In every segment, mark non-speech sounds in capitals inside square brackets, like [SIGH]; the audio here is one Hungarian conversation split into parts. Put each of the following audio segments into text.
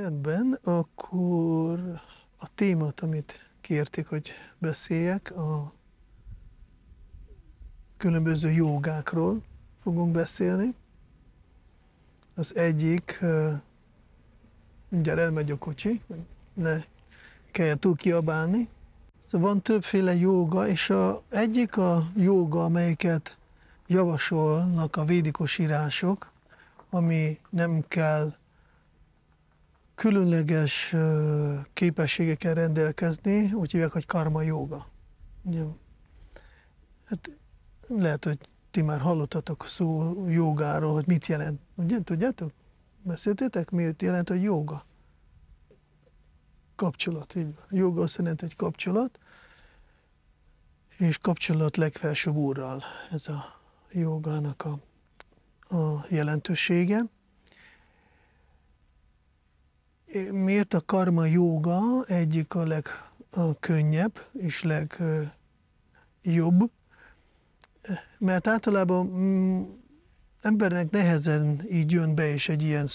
Rendben, akkor a témát, amit kérték, hogy beszéljek, a különböző jogákról fogunk beszélni. Az egyik, mindjárt elmegy a kocsi, ne kell túl kiabálni. Szóval van többféle joga, és a, egyik a joga, amelyiket javasolnak a védikus írások, ami nem kell különleges képességekkel rendelkezni, úgy hívják, hogy karma joga. Ugye? Hát lehet, hogy ti már hallottatok szó jogáról, hogy mit jelent. Ugye, tudjátok? Beszéltétek, miért jelent, hogy joga? Kapcsolat, így van. Joga azt jelenti, egy kapcsolat, és kapcsolat legfelsőbb úrral. Ez a jogának a, a jelentősége. Miért a karma joga egyik a legkönnyebb és legjobb? Mert általában mm, embernek nehezen így jön be, és egy ilyen,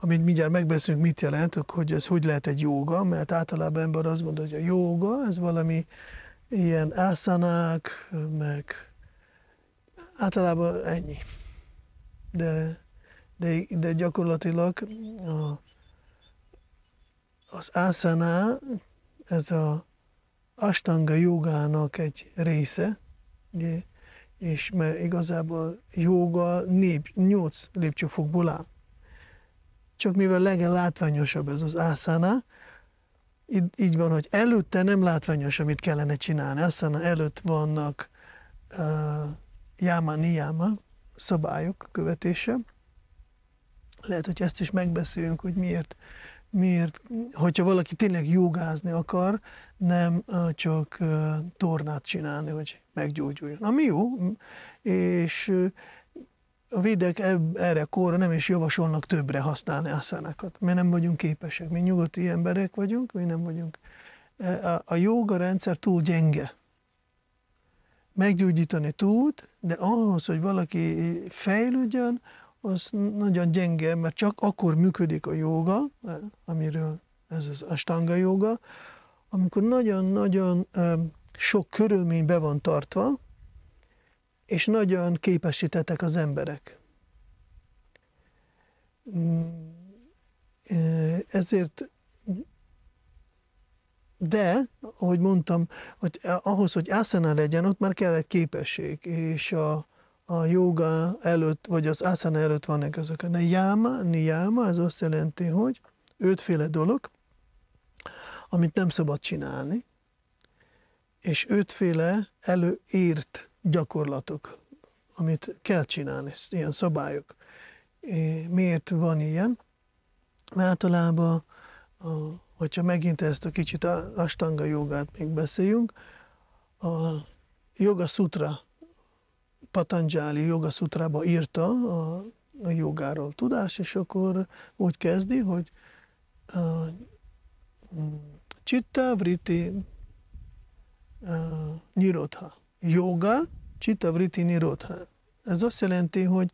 amit mindjárt megbeszünk, mit jelent, hogy ez hogy lehet egy joga, mert általában ember azt gondolja, hogy a joga, ez valami ilyen ászanák, meg általában ennyi. De de, de gyakorlatilag a, az ászaná, ez a astanga jogának egy része, ugye, és mert igazából joga nép, nyolc lépcsőfokból áll. Csak mivel látványosabb ez az ászaná, így, így van, hogy előtte nem látványos, amit kellene csinálni. Aztán előtt vannak uh, jáma, niáma szabályok követése, lehet, hogy ezt is megbeszéljünk, hogy miért, miért, hogyha valaki tényleg jogázni akar, nem csak tornát csinálni, hogy meggyógyuljon. Ami jó, és a védek erre a korra nem is javasolnak többre használni aszánákat, Mi nem vagyunk képesek. Mi nyugati emberek vagyunk, mi nem vagyunk. E, a joga rendszer túl gyenge. Meggyógyítani tud, de ahhoz, hogy valaki fejlődjön, az nagyon gyenge, mert csak akkor működik a joga, amiről ez az astanga joga, amikor nagyon-nagyon sok körülmény be van tartva, és nagyon képesítettek az emberek. Mm, ezért, de, ahogy mondtam, hogy eh, ahhoz, hogy ászana legyen, ott már kell egy képesség, és a, a joga előtt, vagy az asana előtt vannak ezek. A yama, niyama, ez azt jelenti, hogy ötféle dolog, amit nem szabad csinálni, és ötféle előírt gyakorlatok, amit kell csinálni, ilyen szabályok. Miért van ilyen? Mert általában, hogyha megint ezt a kicsit astanga jogát még beszéljünk, a joga sutra Patanjali jogaszutrába írta a, a jogáról tudás, és akkor úgy kezdi, hogy uh, Chitta vriti uh, Nirodha. Joga, Chitta vriti Nirodha. Ez azt jelenti, hogy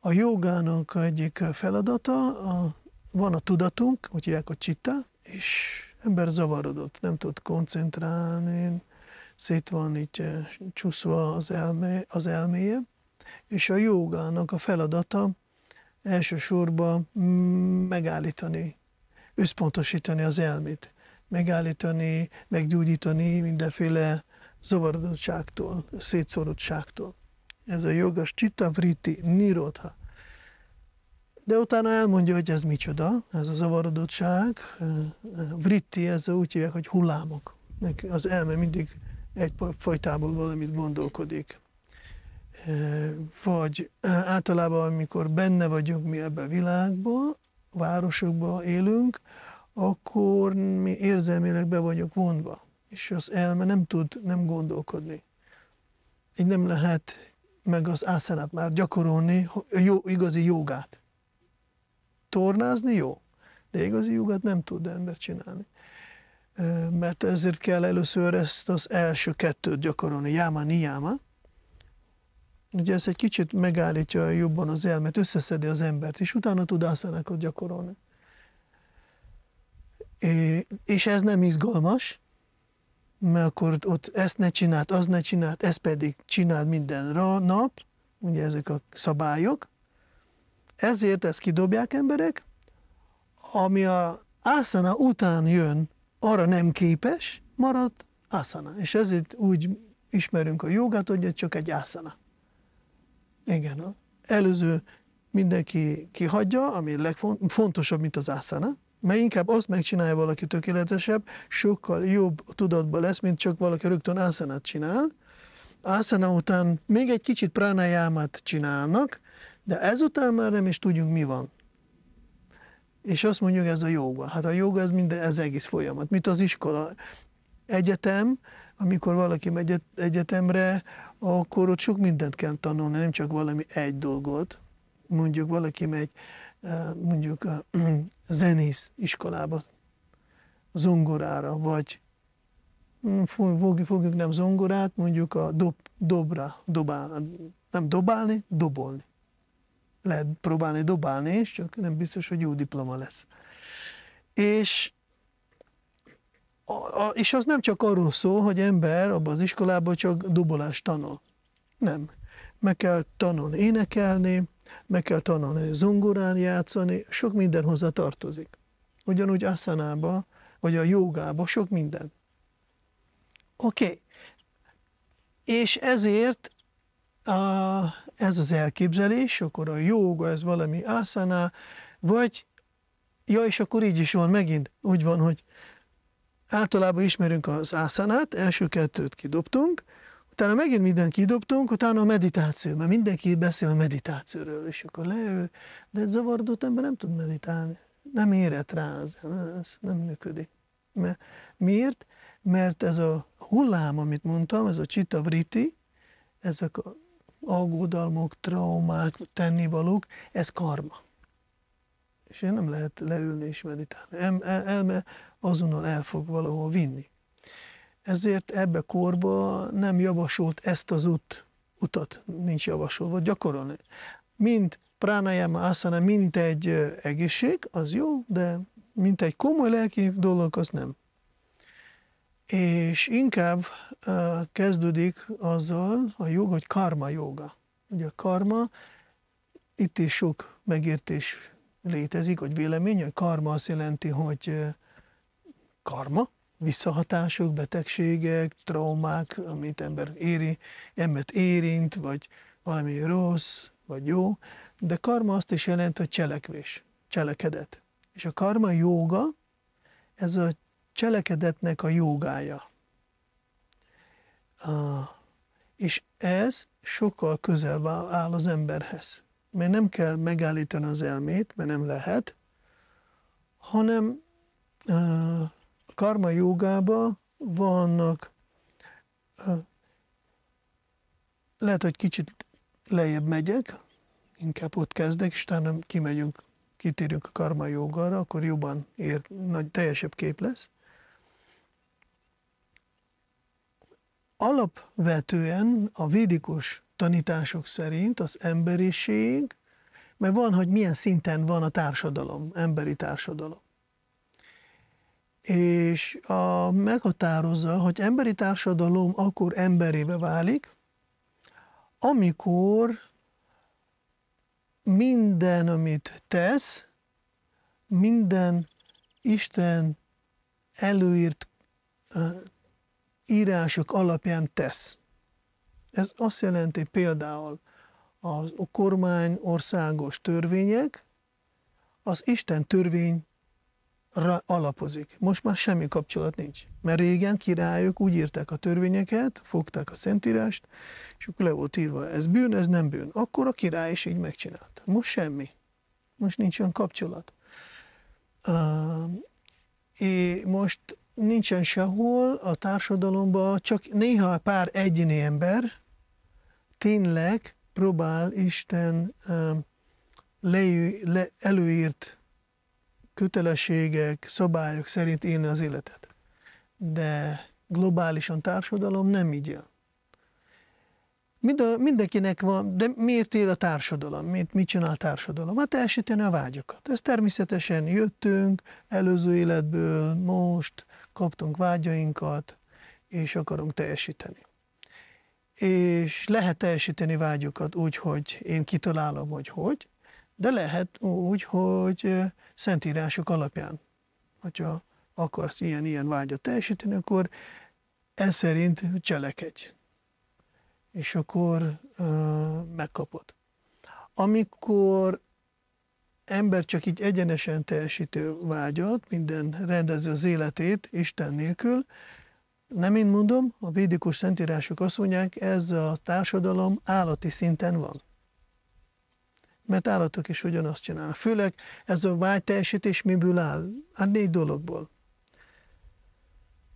a jogának egyik feladata, a, van a tudatunk, úgy hívják a Chitta, és ember zavarodott, nem tud koncentrálni, szét van itt eh, csúszva az, elmé az elméje, és a jogának a feladata elsősorban mm, megállítani, összpontosítani az elmét, megállítani, meggyógyítani mindenféle zavarodottságtól, szétszorottságtól. Ez a jogas Csitta vriti nirodha. De utána elmondja, hogy ez micsoda, ez a zavarodottság. Eh, eh, vritti, ez úgy hívják, hogy hullámok. Az elme mindig egy folytából valamit gondolkodik. E, vagy e, általában, amikor benne vagyunk mi ebben a világban, városokban élünk, akkor mi érzelmileg be vagyunk vonva, és az elme nem tud nem gondolkodni. Így nem lehet meg az ászánát már gyakorolni, jó, igazi jogát. Tornázni jó, de igazi jogát nem tud ember csinálni mert ezért kell először ezt az első kettőt gyakorolni, jáma, niyama. Ugye ez egy kicsit megállítja jobban az elmet, összeszedi az embert, és utána tud ászánákat gyakorolni. És ez nem izgalmas, mert akkor ott ezt ne csinált, az ne csinált, ezt pedig csináld minden nap, ugye ezek a szabályok. Ezért ezt kidobják emberek, ami a ászana után jön, arra nem képes, marad asana. És ezért úgy ismerünk a jogát, hogy csak egy asana. Igen, az előző mindenki kihagyja, ami legfontosabb, mint az asana, mert inkább azt megcsinálja valaki tökéletesebb, sokkal jobb tudatban lesz, mint csak valaki rögtön asanát csinál. Asana után még egy kicsit pranayámat csinálnak, de ezután már nem is tudjuk, mi van. És azt mondjuk, ez a joga. Hát a joga ez minden, ez egész folyamat. Mit az iskola? Egyetem, amikor valaki megy egyetemre, akkor ott sok mindent kell tanulni, nem csak valami egy dolgot. Mondjuk valaki megy eh, mondjuk eh, a [CLEARS THROAT] zenész iskolába, zongorára, vagy hm, fogjuk, fogjuk nem zongorát, mondjuk a dob, dobra, dobál, nem dobálni, dobolni lehet próbálni dobálni és csak nem biztos, hogy jó diploma lesz. És, a, a, és az nem csak arról szól, hogy ember abban az iskolában csak dobolást tanul. Nem. Meg kell tanulni énekelni, meg kell tanulni zongorán játszani, sok minden hozzá tartozik. Ugyanúgy asszanába, vagy a jogába, sok minden. Oké. Okay. És ezért ez az elképzelés, akkor a jóga, ez valami ászana, vagy, ja, és akkor így is van, megint úgy van, hogy általában ismerünk az ászanát, első kettőt kidobtunk, utána megint mindent kidobtunk, utána a meditáció, mert mindenki beszél a meditációról, és akkor leül, de egy zavardott ember nem tud meditálni, nem érett rá, az, ez nem működik. Mert, miért? Mert ez a hullám, amit mondtam, ez a csita vriti, ezek a aggodalmok, traumák, tennivalók, ez karma. És én nem lehet leülni és meditálni. El, el, elme azonnal el fog valahol vinni. Ezért ebbe korba nem javasolt ezt az út, utat, nincs javasolva gyakorolni. Mint pránájáma asana, mint egy egészség, az jó, de mint egy komoly lelki dolog, az nem és inkább kezdődik azzal a jog, hogy karma joga. Ugye a karma, itt is sok megértés létezik, hogy vélemény, hogy karma azt jelenti, hogy karma, visszahatások, betegségek, traumák, amit ember éri, embert érint, vagy valami rossz, vagy jó, de karma azt is jelenti, hogy cselekvés, cselekedet. És a karma joga, ez a cselekedetnek a jogája. És ez sokkal közelebb áll az emberhez. Mert nem kell megállítani az elmét, mert nem lehet, hanem a karma jogába vannak, lehet, hogy kicsit lejjebb megyek, inkább ott kezdek, és utána kimegyünk, kitérünk a karma jogára, akkor jobban ér, nagy, teljesebb kép lesz. alapvetően a védikus tanítások szerint az emberiség, mert van, hogy milyen szinten van a társadalom, emberi társadalom. És a, meghatározza, hogy emberi társadalom akkor emberébe válik, amikor minden, amit tesz, minden Isten előírt írások alapján tesz. Ez azt jelenti például a kormány országos törvények, az Isten törvény alapozik. Most már semmi kapcsolat nincs. Mert régen királyok úgy írták a törvényeket, fogták a szentírást, és akkor le volt írva, ez bűn, ez nem bűn. Akkor a király is így megcsinálta. Most semmi. Most nincs olyan kapcsolat. Uh, és most nincsen sehol a társadalomban, csak néha pár egyéni ember tényleg próbál Isten le, le, előírt kötelességek, szabályok szerint élni az életet. De globálisan társadalom nem így él. Mind a, mindenkinek van, de miért él a társadalom? Mit, mit csinál a társadalom? Hát elsüteni a vágyakat. Ez természetesen jöttünk előző életből, most, kaptunk vágyainkat, és akarunk teljesíteni. És lehet teljesíteni vágyokat úgy, hogy én kitalálom, hogy hogy, de lehet úgy, hogy szentírások alapján. Hogyha akarsz ilyen-ilyen vágyat teljesíteni, akkor ez szerint cselekedj. És akkor uh, megkapod. Amikor ember csak így egyenesen teljesítő vágyat, minden rendező az életét Isten nélkül. Nem én mondom, a védikus szentírások azt mondják, ez a társadalom állati szinten van. Mert állatok is ugyanazt csinálnak. Főleg ez a teljesítés miből áll? Hát négy dologból.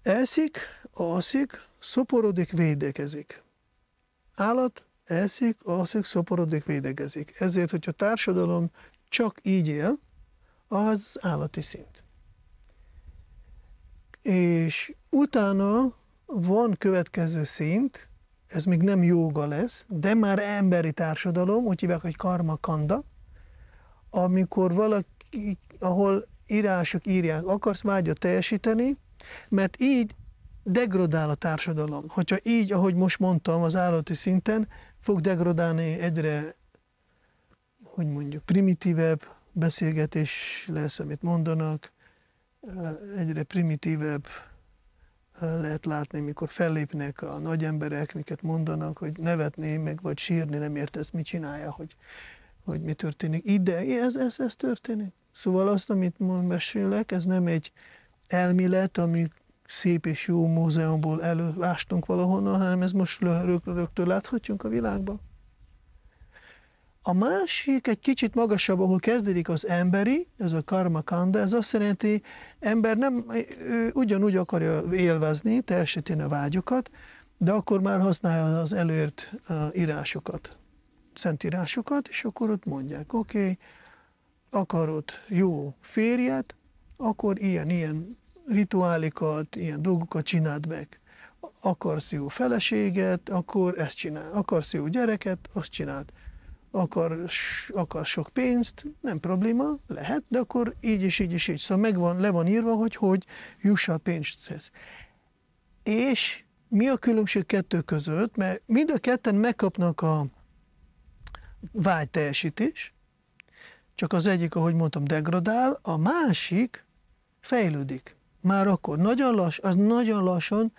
Elszik, alszik, szoporodik, védekezik. Állat, elszik, alszik, szoporodik, védekezik. Ezért, hogyha a társadalom csak így él, az állati szint. És utána van következő szint, ez még nem jóga lesz, de már emberi társadalom, úgy hívják, hogy kanda, amikor valaki, ahol írások írják, akarsz vágyat teljesíteni, mert így degradál a társadalom. Hogyha így, ahogy most mondtam, az állati szinten fog degradálni egyre hogy mondjuk primitívebb beszélgetés lesz, amit mondanak, egyre primitívebb lehet látni, mikor fellépnek a nagy emberek, miket mondanak, hogy nevetni, meg vagy sírni, nem értesz, mit csinálja, hogy, hogy mi történik. Ide, ez, ez, ez történik. Szóval azt, amit most mesélek, ez nem egy elmélet, ami szép és jó múzeumból előástunk valahonnan, hanem ez most rögtön láthatjuk a világban. A másik egy kicsit magasabb, ahol kezdődik az emberi, ez a karma kanda, ez azt jelenti, ember nem ő ugyanúgy akarja élvezni, teljesíteni a vágyokat, de akkor már használja az előért írásokat, szentírásokat, és akkor ott mondják, oké, okay, akarod jó férjet, akkor ilyen-ilyen rituálikat, ilyen dolgokat csináld meg. Akarsz jó feleséget, akkor ezt csinál. Akarsz jó gyereket, azt csináld akar, akar sok pénzt, nem probléma, lehet, de akkor így és így és így. Szóval megvan, le van írva, hogy hogy juss a pénzthez. És mi a különbség kettő között? Mert mind a ketten megkapnak a vágy teljesítés, csak az egyik, ahogy mondtam, degradál, a másik fejlődik. Már akkor nagyon lass, az nagyon lassan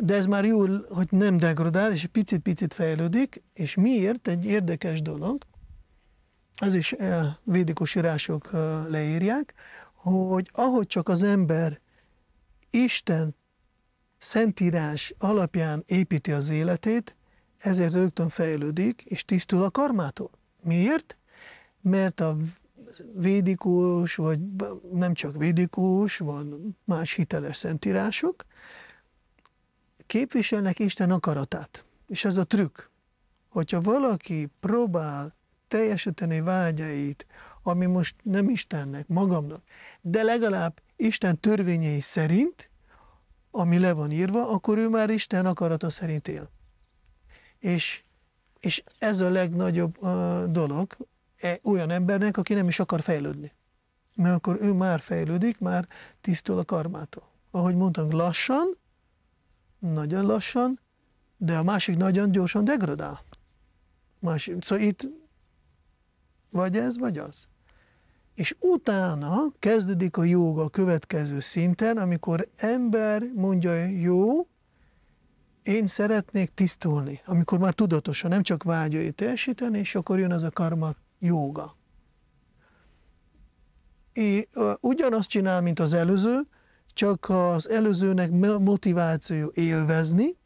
de ez már jól, hogy nem degradál, és picit-picit fejlődik, és miért? Egy érdekes dolog, az is eh, védikus írások eh, leírják, hogy ahogy csak az ember Isten szentírás alapján építi az életét, ezért rögtön fejlődik, és tisztul a karmától. Miért? Mert a védikus, vagy nem csak védikus, van más hiteles szentírások, képviselnek Isten akaratát. És ez a trükk, hogyha valaki próbál teljesíteni vágyait, ami most nem Istennek, magamnak, de legalább Isten törvényei szerint, ami le van írva, akkor ő már Isten akarata szerint él. És, és ez a legnagyobb uh, dolog e, olyan embernek, aki nem is akar fejlődni. Mert akkor ő már fejlődik, már tisztul a karmától. Ahogy mondtam, lassan, nagyon lassan, de a másik nagyon gyorsan degradál. Másik, szóval itt vagy ez, vagy az. És utána kezdődik a jóga a következő szinten, amikor ember mondja, jó, én szeretnék tisztulni, amikor már tudatosan, nem csak vágyai teljesíteni, és akkor jön az a karma jóga. ugyanazt csinál, mint az előző, csak az előzőnek motiváció élvezni,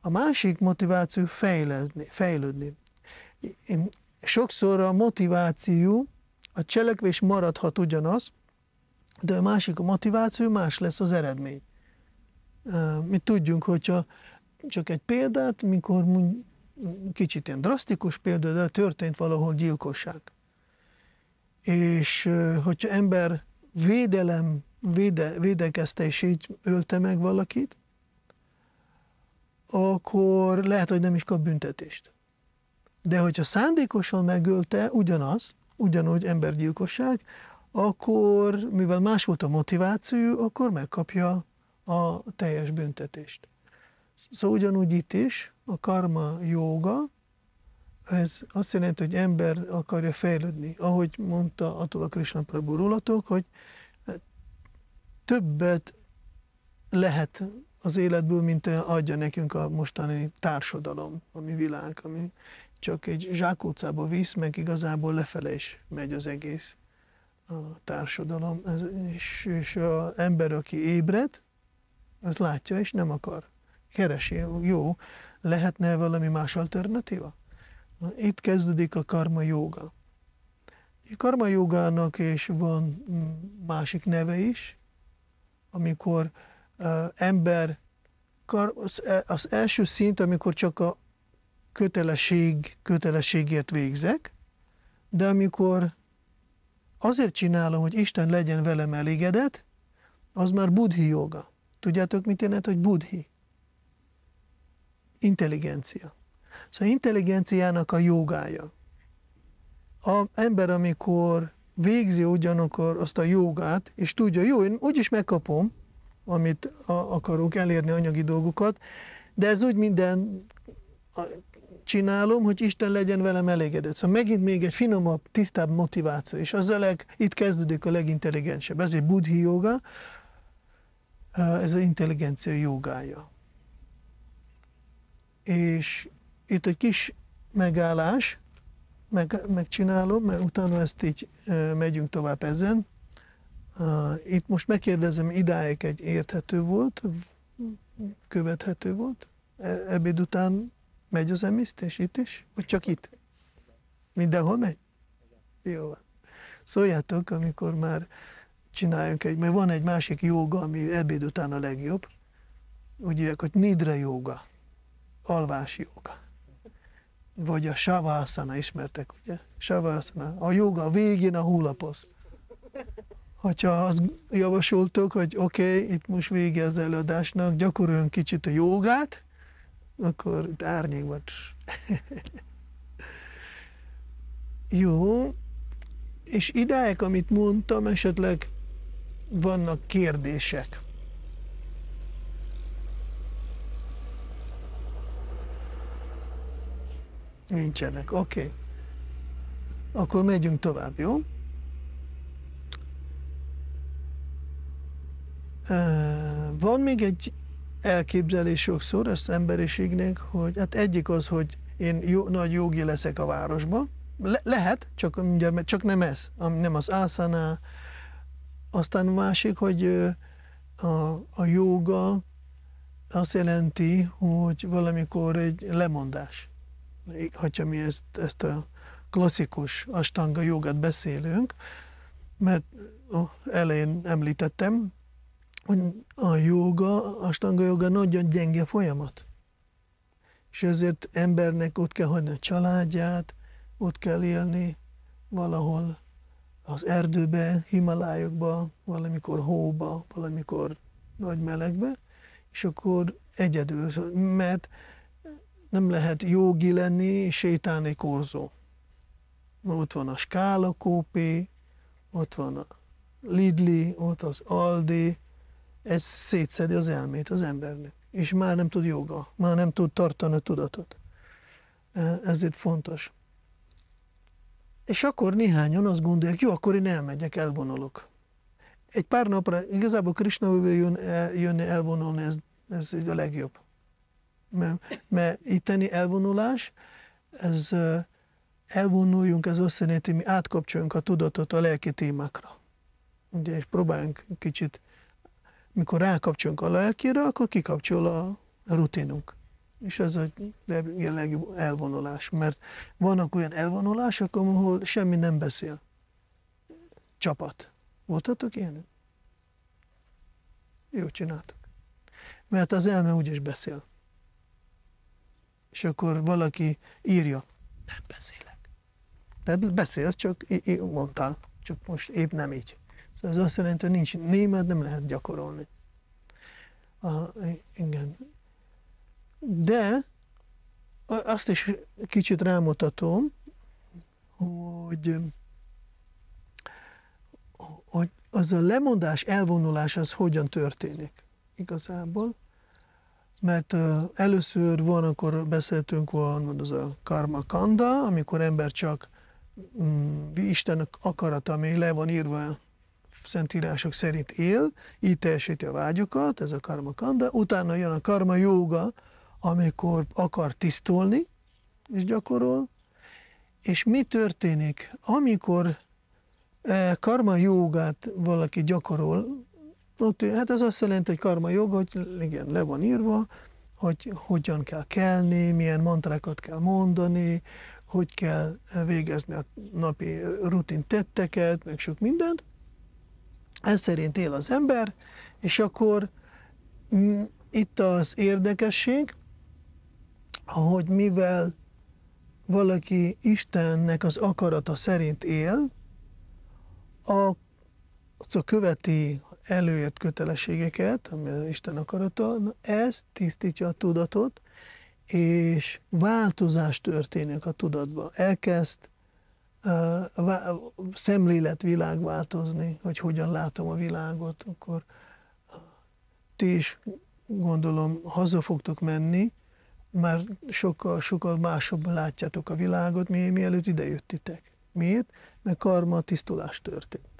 a másik motiváció fejlődni. fejlődni. Sokszor a motiváció, a cselekvés maradhat ugyanaz, de a másik a motiváció, más lesz az eredmény. Mi tudjunk, hogyha csak egy példát, mikor kicsit ilyen drasztikus példa, de történt valahol gyilkosság. És hogyha ember védelem véde, védekezte és így ölte meg valakit, akkor lehet, hogy nem is kap büntetést. De hogyha szándékosan megölte, ugyanaz, ugyanúgy embergyilkosság, akkor mivel más volt a motiváció, akkor megkapja a teljes büntetést. Szóval ugyanúgy itt is a karma joga, ez azt jelenti, hogy ember akarja fejlődni. Ahogy mondta Atula Krishna Prabhu rólatok, hogy többet lehet az életből, mint adja nekünk a mostani társadalom, ami világ, ami csak egy zsákócába visz, meg igazából lefele is megy az egész a társadalom. Ez, és, és az ember, aki ébred, az látja és nem akar. Keresi, jó, lehetne valami más alternatíva? Na, itt kezdődik a karma joga. A karma jogának és van mm, másik neve is, amikor uh, ember kar, az, e, az első szint, amikor csak a kötelesség, kötelességért végzek, de amikor azért csinálom, hogy Isten legyen velem elégedett, az már buddhi joga. Tudjátok, mit jelent, hogy buddhi? Intelligencia. Szóval intelligenciának a jogája. A ember, amikor végzi ugyanakkor azt a jogát, és tudja, jó, én úgyis megkapom, amit akarok elérni anyagi dolgokat, de ez úgy minden csinálom, hogy Isten legyen velem elégedett. Szóval megint még egy finomabb, tisztább motiváció, és az a leg, itt kezdődik a legintelligensebb. Ez egy buddhi joga, ez az intelligencia jogája. És itt egy kis megállás, meg, megcsinálom, mert utána ezt így megyünk tovább ezen. Itt most megkérdezem, idáig egy érthető volt, követhető volt? E, ebéd után megy az és itt is? Vagy csak itt? Mindenhol megy? Jó van. Szóljátok, amikor már csináljunk egy, mert van egy másik joga, ami ebéd után a legjobb. Úgy hívják, hogy Nidra joga, alvás joga vagy a savászana, ismertek, ugye? Savászana, a joga végén a hulaposz. Hogyha azt javasoltok, hogy oké, okay, itt most vége az előadásnak, gyakoroljunk kicsit a jogát, akkor itt árnyék vagy. [LAUGHS] Jó, és idáig, amit mondtam, esetleg vannak kérdések. Nincsenek, oké. Okay. Akkor megyünk tovább, jó? Van még egy elképzelés sokszor, ezt emberiségnek, hogy hát egyik az, hogy én jó, nagy jogi leszek a városba. Le, lehet, csak, mindjárt, csak nem ez, nem az ászana. Aztán másik, hogy a, a joga azt jelenti, hogy valamikor egy lemondás hogyha mi ezt, ezt a klasszikus astanga jogát beszélünk, mert elején említettem, hogy a joga, astanga joga nagyon gyenge folyamat. És ezért embernek ott kell hagyni a családját, ott kell élni valahol az erdőbe, Himalájokba, valamikor hóba, valamikor nagy melegbe, és akkor egyedül, mert nem lehet jogi lenni, sétálni korzó. Ott van a Skála Kópé, ott van a Lidli, ott az Aldi, ez szétszedi az elmét az embernek, és már nem tud joga, már nem tud tartani a tudatot. Ezért fontos. És akkor néhányan azt gondolják, jó, akkor én elmegyek, elvonulok. Egy pár napra, igazából Krishna jön, jönni, elvonulni, ez, ez a legjobb mert, mert itteni elvonulás, ez elvonuljunk, ez azt jelenti, mi átkapcsoljunk a tudatot a lelki témákra. Ugye, és próbáljunk kicsit, mikor rákapcsolunk a lelkére, akkor kikapcsol a rutinunk. És ez a jelenlegi elvonulás, mert vannak olyan elvonulások, ahol semmi nem beszél. Csapat. Voltatok ilyen? Jó csináltok. Mert az elme úgyis beszél és akkor valaki írja, nem beszélek. De beszélsz, csak mondtál, csak most épp nem így. Szóval ez azt jelenti, hogy nincs német, nem lehet gyakorolni. A, igen. De azt is kicsit rámutatom, hogy, hogy az a lemondás, elvonulás az hogyan történik igazából mert először van, akkor beszéltünk van az a karma kanda, amikor ember csak mm, Isten akarata ami le van írva szentírások szerint él, így teljesíti a vágyokat, ez a karma kanda, utána jön a karma joga, amikor akar tisztulni, és gyakorol, és mi történik, amikor e, karma jogát valaki gyakorol, ott, hát ez azt jelenti, hogy karma jog, hogy igen, le van írva, hogy hogyan kell kelni, milyen mantrákat kell mondani, hogy kell végezni a napi rutin tetteket, meg sok mindent. Ez szerint él az ember, és akkor mm, itt az érdekesség, hogy mivel valaki Istennek az akarata szerint él, a, a követi előért kötelességeket, ami az Isten akarata, na ez tisztítja a tudatot, és változás történik a tudatban. Elkezd uh, vá- szemléletvilág változni, hogy hogyan látom a világot, akkor ti is gondolom haza fogtok menni, már sokkal, sokkal másabb látjátok a világot, mi, mielőtt idejöttitek. Miért? Mert karma tisztulás történt.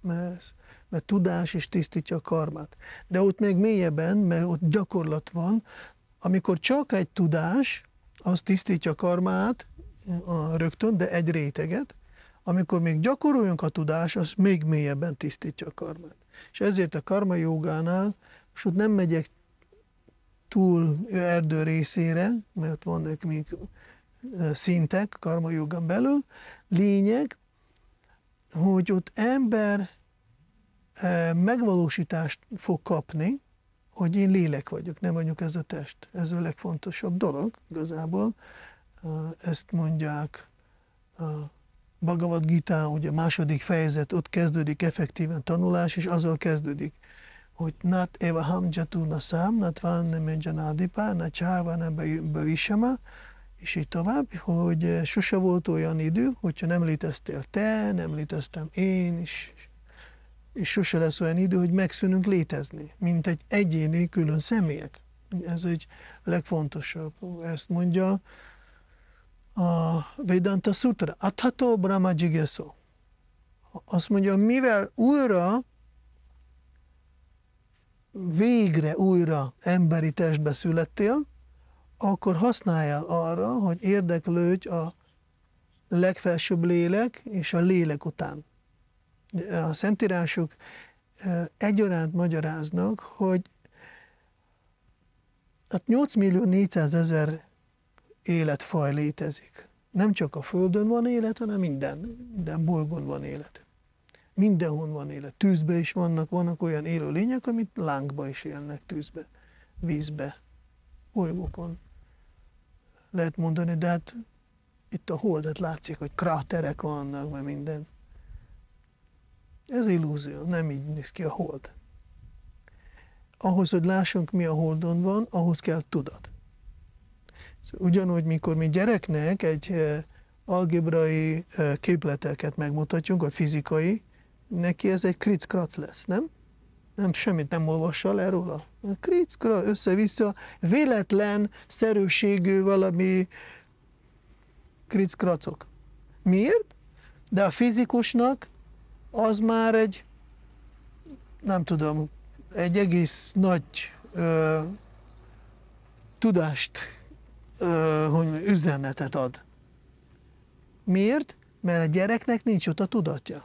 Mert mert tudás is tisztítja a karmát. De ott még mélyebben, mert ott gyakorlat van, amikor csak egy tudás, az tisztítja a karmát a rögtön, de egy réteget, amikor még gyakoroljunk a tudás, az még mélyebben tisztítja a karmát. És ezért a karma jogánál, és ott nem megyek túl erdő részére, mert ott vannak még szintek karma jogán belül, lényeg, hogy ott ember megvalósítást fog kapni, hogy én lélek vagyok, nem vagyok ez a test. Ez a legfontosabb dolog igazából. Ezt mondják a Bhagavad Gita, ugye a második fejezet, ott kezdődik effektíven tanulás, és azzal kezdődik, hogy nat eva jatuna szám, nat van nem menjanadipa, na csáva ne bevisema, és így tovább, hogy sose volt olyan idő, hogyha nem léteztél te, nem léteztem én, és és sose lesz olyan idő, hogy megszűnünk létezni, mint egy egyéni külön személyek. Ez egy legfontosabb. Ezt mondja a Vedanta Sutra, Adhato Brahma Jigeso. Azt mondja, mivel újra, végre újra emberi testbe születtél, akkor használja arra, hogy érdeklődj a legfelsőbb lélek és a lélek után a szentírások egyaránt magyaráznak, hogy hát 8 millió 400 ezer életfaj létezik. Nem csak a Földön van élet, hanem minden, minden bolygón van élet. Mindenhon van élet. Tűzbe is vannak, vannak olyan élő lények, amit lángba is élnek tűzbe, vízbe, bolygókon. Lehet mondani, de hát itt a holdat látszik, hogy kráterek vannak, mert minden ez illúzió, nem így néz ki a hold. Ahhoz, hogy lássunk, mi a holdon van, ahhoz kell tudat. Szóval ugyanúgy, mikor mi gyereknek egy eh, algebrai eh, képleteket megmutatjuk, vagy fizikai, neki ez egy kric-krac lesz, nem? Nem, semmit nem olvassa le róla. kric össze-vissza, véletlen szerűségű valami kric Miért? De a fizikusnak az már egy, nem tudom, egy egész nagy ö, tudást, ö, hogy üzenetet ad. Miért? Mert a gyereknek nincs ott a tudatja.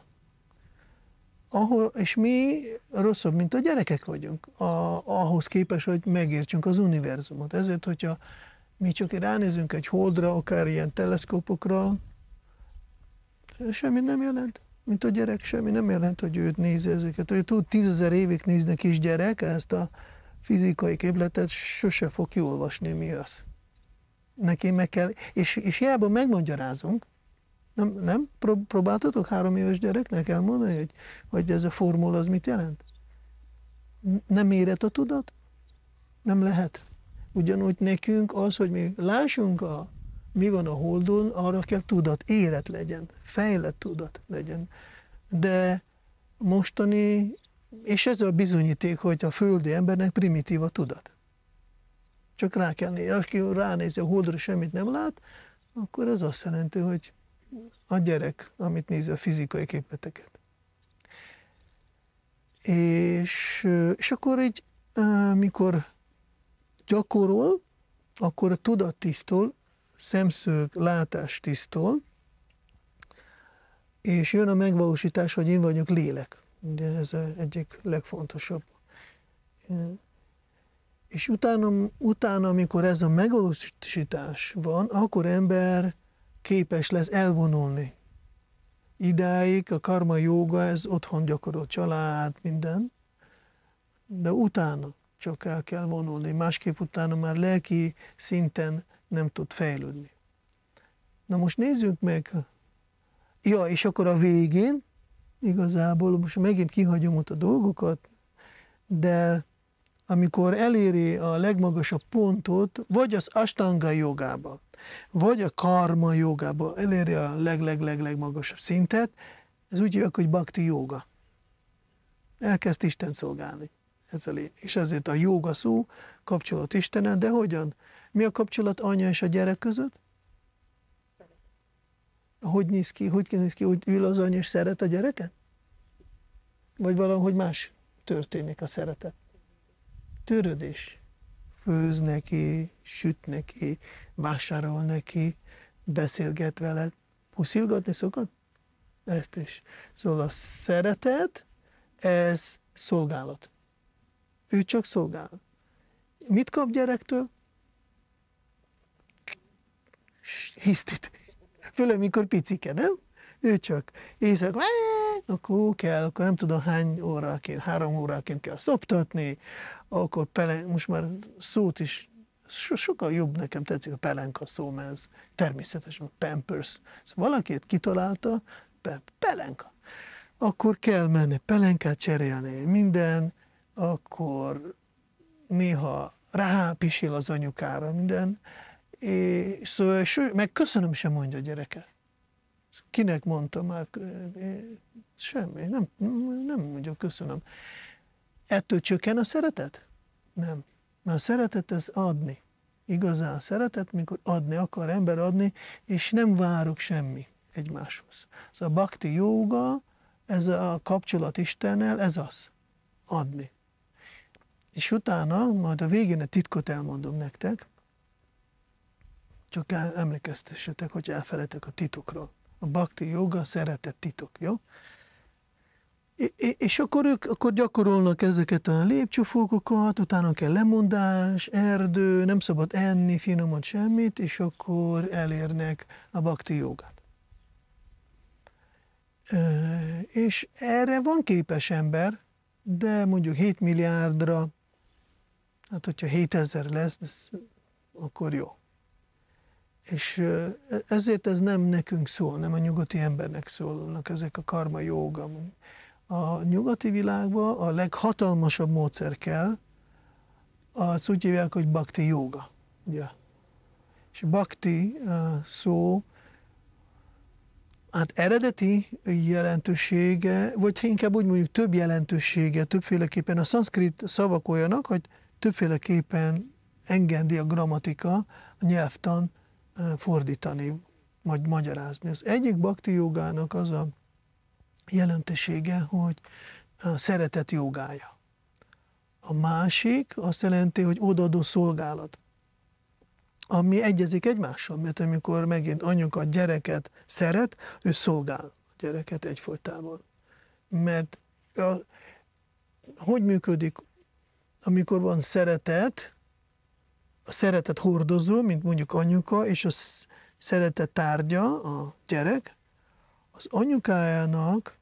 Ahol, és mi rosszabb, mint a gyerekek vagyunk, a, ahhoz képest, hogy megértsünk az univerzumot. Ezért, hogyha mi csak ránézünk egy holdra, akár ilyen teleszkópokra, semmit nem jelent mint a gyerek semmi, nem jelent, hogy őt nézi ezeket. Hogy tud tízezer évig nézni kisgyerek, ezt a fizikai képletet sose fog kiolvasni, mi az. Neki meg kell, és, és hiába megmagyarázunk, nem, nem? Próbáltatok három éves gyereknek elmondani, hogy, hogy ez a formula az mit jelent? Nem éret a tudat? Nem lehet. Ugyanúgy nekünk az, hogy mi lássunk a mi van a holdon, arra kell tudat, élet legyen, fejlett tudat legyen. De mostani, és ez a bizonyíték, hogy a földi embernek primitív a tudat. Csak rá kell nézni. Aki ránézi a holdra, semmit nem lát, akkor ez azt jelenti, hogy a gyerek, amit nézi a fizikai képleteket. És, és akkor így, eh, mikor gyakorol, akkor a tudat tisztul, szemszög, látás tisztul, és jön a megvalósítás, hogy én vagyok lélek. Ugye ez egyik legfontosabb. És utána, utána, amikor ez a megvalósítás van, akkor ember képes lesz elvonulni. Idáig a karma joga, ez otthon gyakorol, család, minden, de utána csak el kell vonulni. Másképp utána már lelki szinten nem tud fejlődni. Na most nézzük meg, ja, és akkor a végén, igazából most megint kihagyom ott a dolgokat, de amikor eléri a legmagasabb pontot, vagy az astanga jogába, vagy a karma jogába eléri a leglegleglegmagasabb szintet, ez úgy jövök, hogy bhakti joga. Elkezd Isten szolgálni. Ez a És ezért a joga szó kapcsolat Istenen, de hogyan? Mi a kapcsolat anya és a gyerek között? Hogy néz ki, hogy néz ki, hogy ül az anya és szeret a gyereket? Vagy valahogy más történik a szeretet? Törődés. Főz neki, süt neki, vásárol neki, beszélget veled. Puszilgatni szokat? Ezt is. Szóval a szeretet, ez szolgálat. Ő csak szolgál. Mit kap gyerektől? hisztit, főleg mikor picike, nem? Ő csak éjszak, akkor kell, akkor nem tudom hány óráként, három óráként kell szoptatni, akkor pelen, most már szót is so, sokkal jobb nekem tetszik a pelenka szó, mert ez természetesen pampers. Szóval valakit kitalálta, pe, pelenka. Akkor kell menni pelenkát cserélni, minden, akkor néha rápisil az anyukára minden, Szóval, és szóval, meg köszönöm sem mondja a gyereke. Kinek mondta már, hát, semmi, nem, nem mondja köszönöm. Ettől csökken a szeretet? Nem. Mert a szeretet ez adni. Igazán szeretet, mikor adni akar ember adni, és nem várok semmi egymáshoz. Szóval a bhakti jóga, ez a kapcsolat Istennel, ez az. Adni. És utána, majd a végén a titkot elmondom nektek, csak emlékeztessetek, hogy elfelejtek a titokról. A bhakti joga szeretett titok, jó? És akkor ők akkor gyakorolnak ezeket a lépcsőfokokat, utána kell lemondás, erdő, nem szabad enni finomat semmit, és akkor elérnek a bhakti jogát. És erre van képes ember, de mondjuk 7 milliárdra, hát hogyha 7000 lesz, akkor jó. És e, ezért ez nem nekünk szól, nem a nyugati embernek szólnak ezek a karma joga. A nyugati világban a leghatalmasabb módszer kell, az úgy hívják, hogy bhakti joga. Ugye? És bhakti szó, hát eredeti jelentősége, vagy inkább úgy mondjuk több jelentősége, többféleképpen a szanszkrit szavak olyanok, hogy többféleképpen engedi a grammatika, a nyelvtan fordítani, vagy magyarázni. Az egyik bakti jogának az a jelentősége, hogy a szeretet jogája. A másik azt jelenti, hogy odaadó szolgálat, ami egyezik egymással, mert amikor megint anyuka a gyereket szeret, ő szolgál a gyereket egyfolytában. Mert a, hogy működik, amikor van szeretet, a szeretet hordozó, mint mondjuk anyuka, és a szeretet tárgya, a gyerek, az anyukájának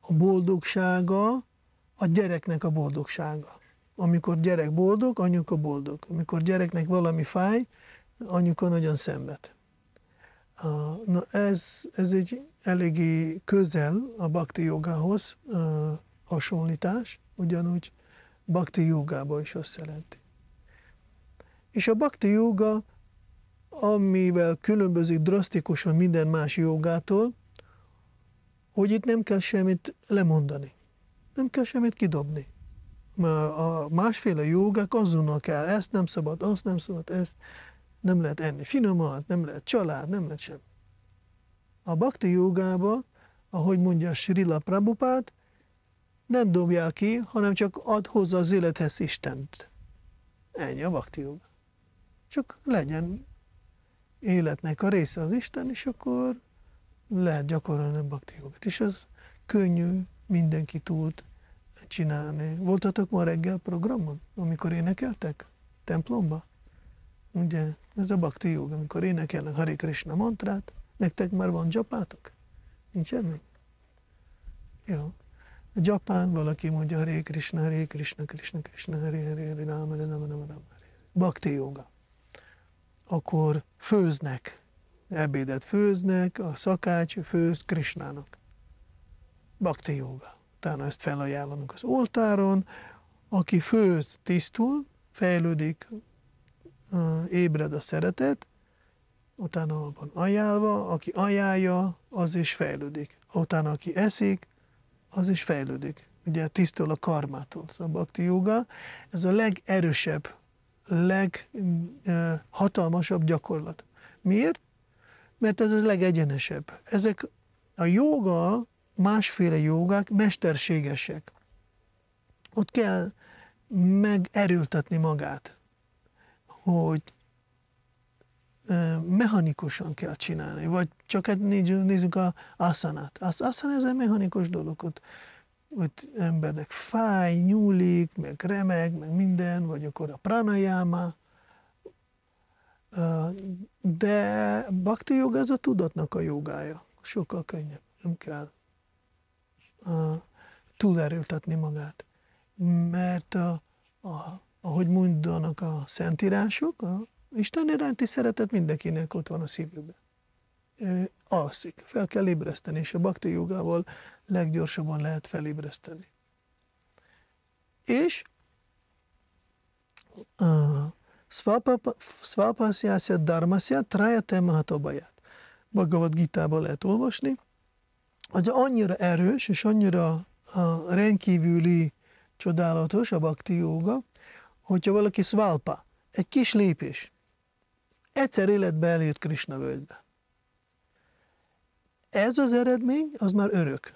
a boldogsága a gyereknek a boldogsága. Amikor gyerek boldog, anyuka boldog. Amikor gyereknek valami fáj, anyuka nagyon szenved. Na ez, ez egy eléggé közel a bhakti jogához hasonlítás, ugyanúgy bhakti jogában is azt jelenti. És a bhakti joga, amivel különbözik drasztikusan minden más jogától, hogy itt nem kell semmit lemondani, nem kell semmit kidobni. mert A másféle jogák azonnal kell, ezt nem szabad, azt nem szabad, ezt nem lehet enni finomat, nem lehet család, nem lehet sem. A bhakti jogába, ahogy mondja Srila Prabhupát, nem dobják ki, hanem csak ad hozzá az élethez Istent. Ennyi a bhakti joga csak legyen életnek a része az Isten, és akkor lehet gyakorolni a bhakti És ez könnyű, mindenki tud csinálni. Voltatok ma reggel programon, amikor énekeltek? Templomba? Ugye, ez a bakti jog, amikor énekelnek Hare Krishna mantrát, nektek már van japátok? Nincs semmi. Jó. A Japán valaki mondja Hare Krishna, Hare Krishna, Krishna Krishna, Hare Hare, Hare Rama, Rama Rama Rama, Bhakti joga akkor főznek, ebédet főznek, a szakács főz Krisnának. Bakti joga. Utána ezt felajánlunk az oltáron. Aki főz, tisztul, fejlődik, ébred a szeretet, utána van ajánlva, aki ajánlja, az is fejlődik. Utána, aki eszik, az is fejlődik. Ugye tisztul a karmától. Szóval a bakti joga, ez a legerősebb leghatalmasabb gyakorlat. Miért? Mert ez a legegyenesebb. Ezek a joga, másféle jogák mesterségesek. Ott kell megerőltetni magát, hogy mechanikusan kell csinálni, vagy csak hát nézzük a asanát. Az asana ez egy mechanikus dolog, ott hogy embernek fáj, nyúlik, meg remeg, meg minden, vagy akkor a pranajáma, de bhakti joga az a tudatnak a jogája. Sokkal könnyebb, nem kell túlerőltetni magát. Mert a, a, ahogy mondanak a szentírások, a Isten iránti szeretet mindenkinek ott van a szívében. Ő alszik, fel kell ébreszteni, és a bhakti jogával leggyorsabban lehet felébreszteni. És Svapasyasya Dharmasya Trajate Mahatabaját. Bhagavad Gita-ba lehet olvasni, hogy annyira erős és annyira a rendkívüli csodálatos a bhakti joga, hogyha valaki szválpa, egy kis lépés, egyszer életbe eljött Krishna völgybe. Ez az eredmény, az már örök.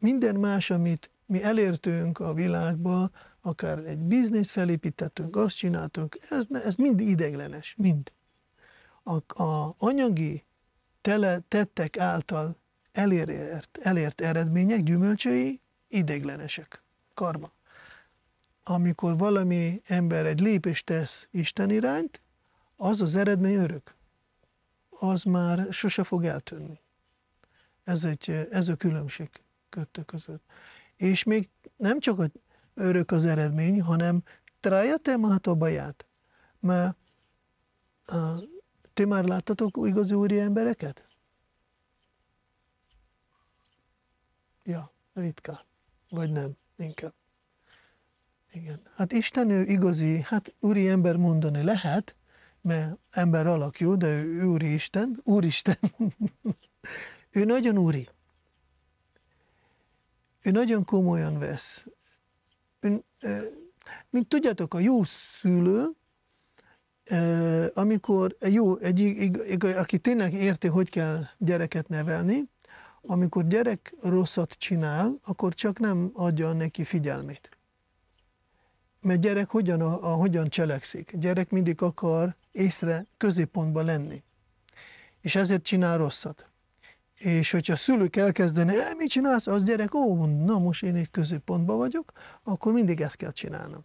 Minden más, amit mi elértünk a világba, akár egy bizniszt felépítettünk, azt csináltunk, ez, ez mind ideglenes, mind. A, a anyagi tele, tettek által elért, elért eredmények, gyümölcsei ideglenesek, karma. Amikor valami ember egy lépést tesz Isten irányt, az az eredmény örök. Az már sose fog eltűnni. Ez, egy, ez a különbség kettő között. És még nem csak hogy örök az eredmény, hanem traja temát a baját. Mert a, ti már láttatok igazi úri embereket? Ja, ritka, Vagy nem, inkább. Igen. Hát Isten ő igazi, hát úri ember mondani lehet, mert ember alakjú, de ő úri Isten, úristen. [LAUGHS] ő nagyon úri ő nagyon komolyan vesz. Ön, mint tudjátok, a jó szülő, amikor jó, egy, egy, egy, aki tényleg érti, hogy kell gyereket nevelni, amikor gyerek rosszat csinál, akkor csak nem adja neki figyelmét. Mert gyerek hogyan, a, a, hogyan cselekszik? Gyerek mindig akar észre középpontba lenni. És ezért csinál rosszat és hogyha a szülők elkezdeni, e, mit csinálsz, az gyerek, ó, na most én egy középpontban vagyok, akkor mindig ezt kell csinálnom.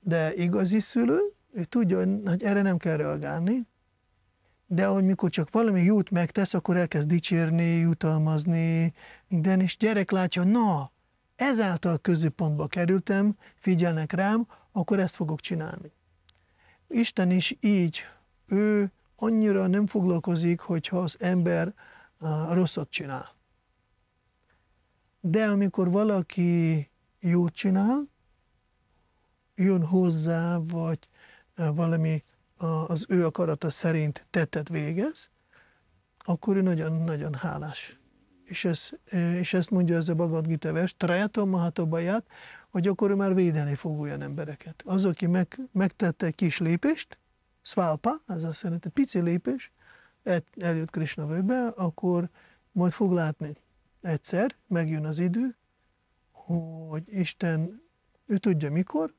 De igazi szülő, ő tudja, hogy erre nem kell reagálni, de hogy mikor csak valami jót megtesz, akkor elkezd dicsérni, jutalmazni, minden, és gyerek látja, na, ezáltal középpontba kerültem, figyelnek rám, akkor ezt fogok csinálni. Isten is így, ő annyira nem foglalkozik, hogyha az ember rosszat csinál. De amikor valaki jót csinál, jön hozzá, vagy e, valami az ő akarata szerint tettet végez, akkor ő nagyon-nagyon hálás. És, ez, e, és ezt mondja ez a Bhagavad Gita vers, Trajatom hogy akkor ő már védeni fog olyan embereket. Az, aki meg, megtette egy kis lépést, szválpa, ez azt jelenti, pici lépés, eljött Krishna vőbe, akkor majd fog látni egyszer, megjön az idő, hogy Isten, ő tudja mikor,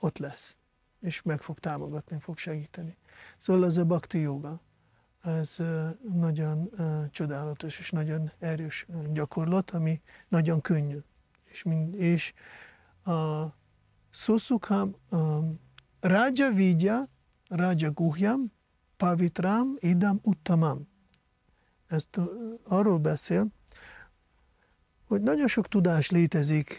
ott lesz, és meg fog támogatni, fog segíteni. Szóval ez a bhakti joga, ez nagyon csodálatos és nagyon erős gyakorlat, ami nagyon könnyű. És, mind, és a Szuszukám, Rágya Vidya, Rágya Guhyam, pavitrám idam uttamam. Ezt arról beszél, hogy nagyon sok tudás létezik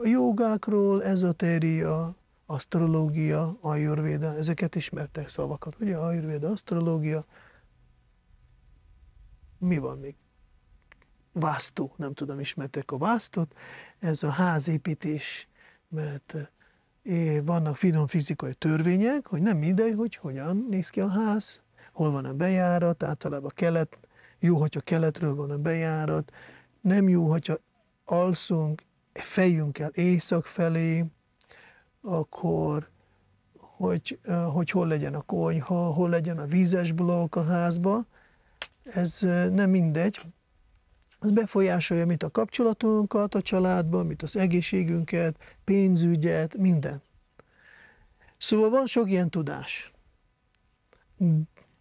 a jogákról, ezotéria, asztrológia, ajurvéda, ezeket ismertek szavakat, ugye? Ajurvéda, asztrológia, mi van még? Vásztó, nem tudom, ismertek a vásztot, ez a házépítés, mert Eh, vannak finom fizikai törvények, hogy nem mindegy, hogy hogyan néz ki a ház, hol van a bejárat, általában kelet, jó, hogyha keletről van a bejárat, nem jó, hogyha alszunk fejünk el éjszak felé, akkor hogy, eh, hogy hol legyen a konyha, hol legyen a vízes blokk a házba, ez eh, nem mindegy, az befolyásolja, mint a kapcsolatunkat a családban, mint az egészségünket, pénzügyet, minden. Szóval van sok ilyen tudás.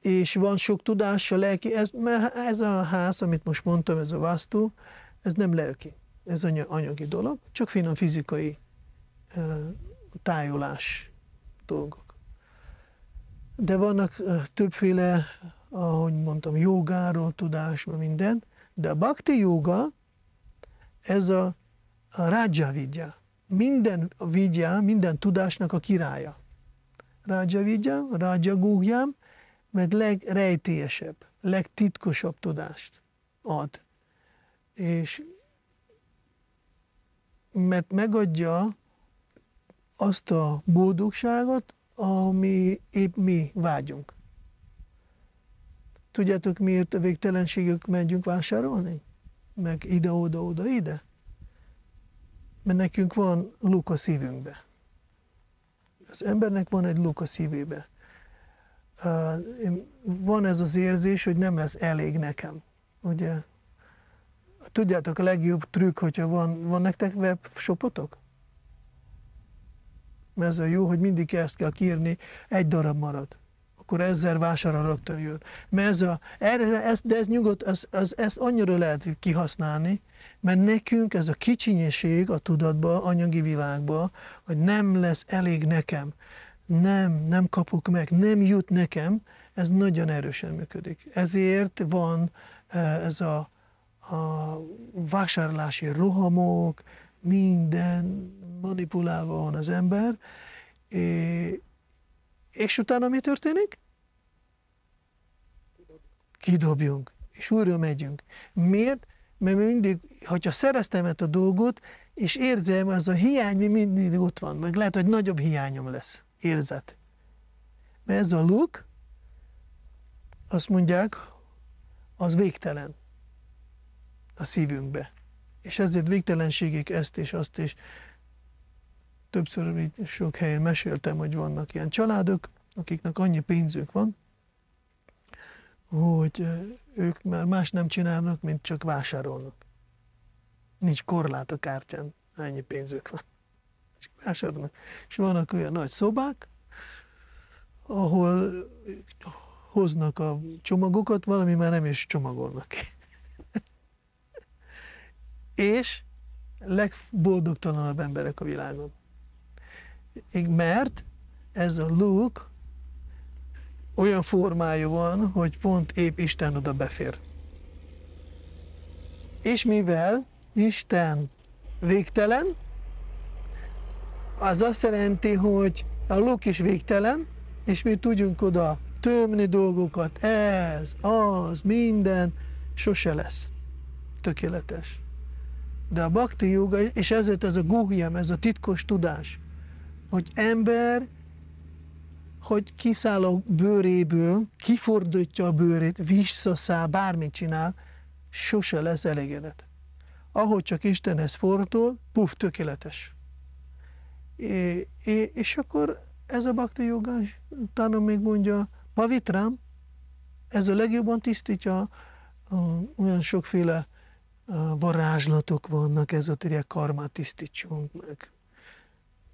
És van sok tudás a lelki, ez, mert ez a ház, amit most mondtam, ez a vastu, ez nem lelki, ez anyagi dolog, csak finom fizikai tájolás dolgok. De vannak többféle, ahogy mondtam, jogáról tudás, minden, de a bhakti joga, ez a, a rádzsa vidya. Minden vidya, minden tudásnak a királya. rajja vidya, rajja guhyám, mert legrejtélyesebb, legtitkosabb tudást ad. És mert megadja azt a boldogságot, ami épp mi vágyunk. Tudjátok, miért a végtelenségük megyünk vásárolni? Meg ide-oda-oda-ide? Mert nekünk van a szívünkbe. Az embernek van egy a szívébe. Van ez az érzés, hogy nem lesz elég nekem. Ugye? Tudjátok, a legjobb trükk, hogyha van, van nektek webshopotok? Ez a jó, hogy mindig ezt kell kírni, egy darab marad akkor ezzel vásárra rögtön jön. Mert ez a, erre, ez, de ez nyugodt, ez, ez, ezt annyira lehet kihasználni, mert nekünk ez a kicsinyeség a tudatba, anyagi világba, hogy nem lesz elég nekem, nem, nem kapok meg, nem jut nekem, ez nagyon erősen működik. Ezért van e, ez a, a vásárlási rohamok, minden manipulálva van az ember, és és utána mi történik? Kidobjunk, és újra megyünk. Miért? Mert mi mindig, hogyha szereztem ezt a dolgot, és érzem, az a hiány mi mindig ott van, meg lehet, hogy nagyobb hiányom lesz, érzet. Mert ez a luk, azt mondják, az végtelen a szívünkbe. És ezért végtelenségig ezt és azt is többször sok helyen meséltem, hogy vannak ilyen családok, akiknek annyi pénzük van, hogy ők már más nem csinálnak, mint csak vásárolnak. Nincs korlát a kártyán, ennyi pénzük van. Csak vásárolnak. És vannak olyan nagy szobák, ahol hoznak a csomagokat, valami már nem is csomagolnak ki. [LAUGHS] És legboldogtalanabb emberek a világon mert ez a lúk olyan formája van, hogy pont épp Isten oda befér. És mivel Isten végtelen, az azt jelenti, hogy a luk is végtelen, és mi tudjunk oda tömni dolgokat, ez, az, minden, sose lesz tökéletes. De a bhakti joga, és ezért ez a guhyam, ez a titkos tudás, hogy ember, hogy kiszáll a bőréből, kifordítja a bőrét, visszaszáll, bármit csinál, sose lesz elégedett. Ahogy csak Istenhez fordul, puf, tökéletes. É, é, és akkor ez a bakti jogás, tanom még mondja, pavitram, ez a legjobban tisztítja, olyan sokféle varázslatok vannak, ez a karmát tisztítsunk meg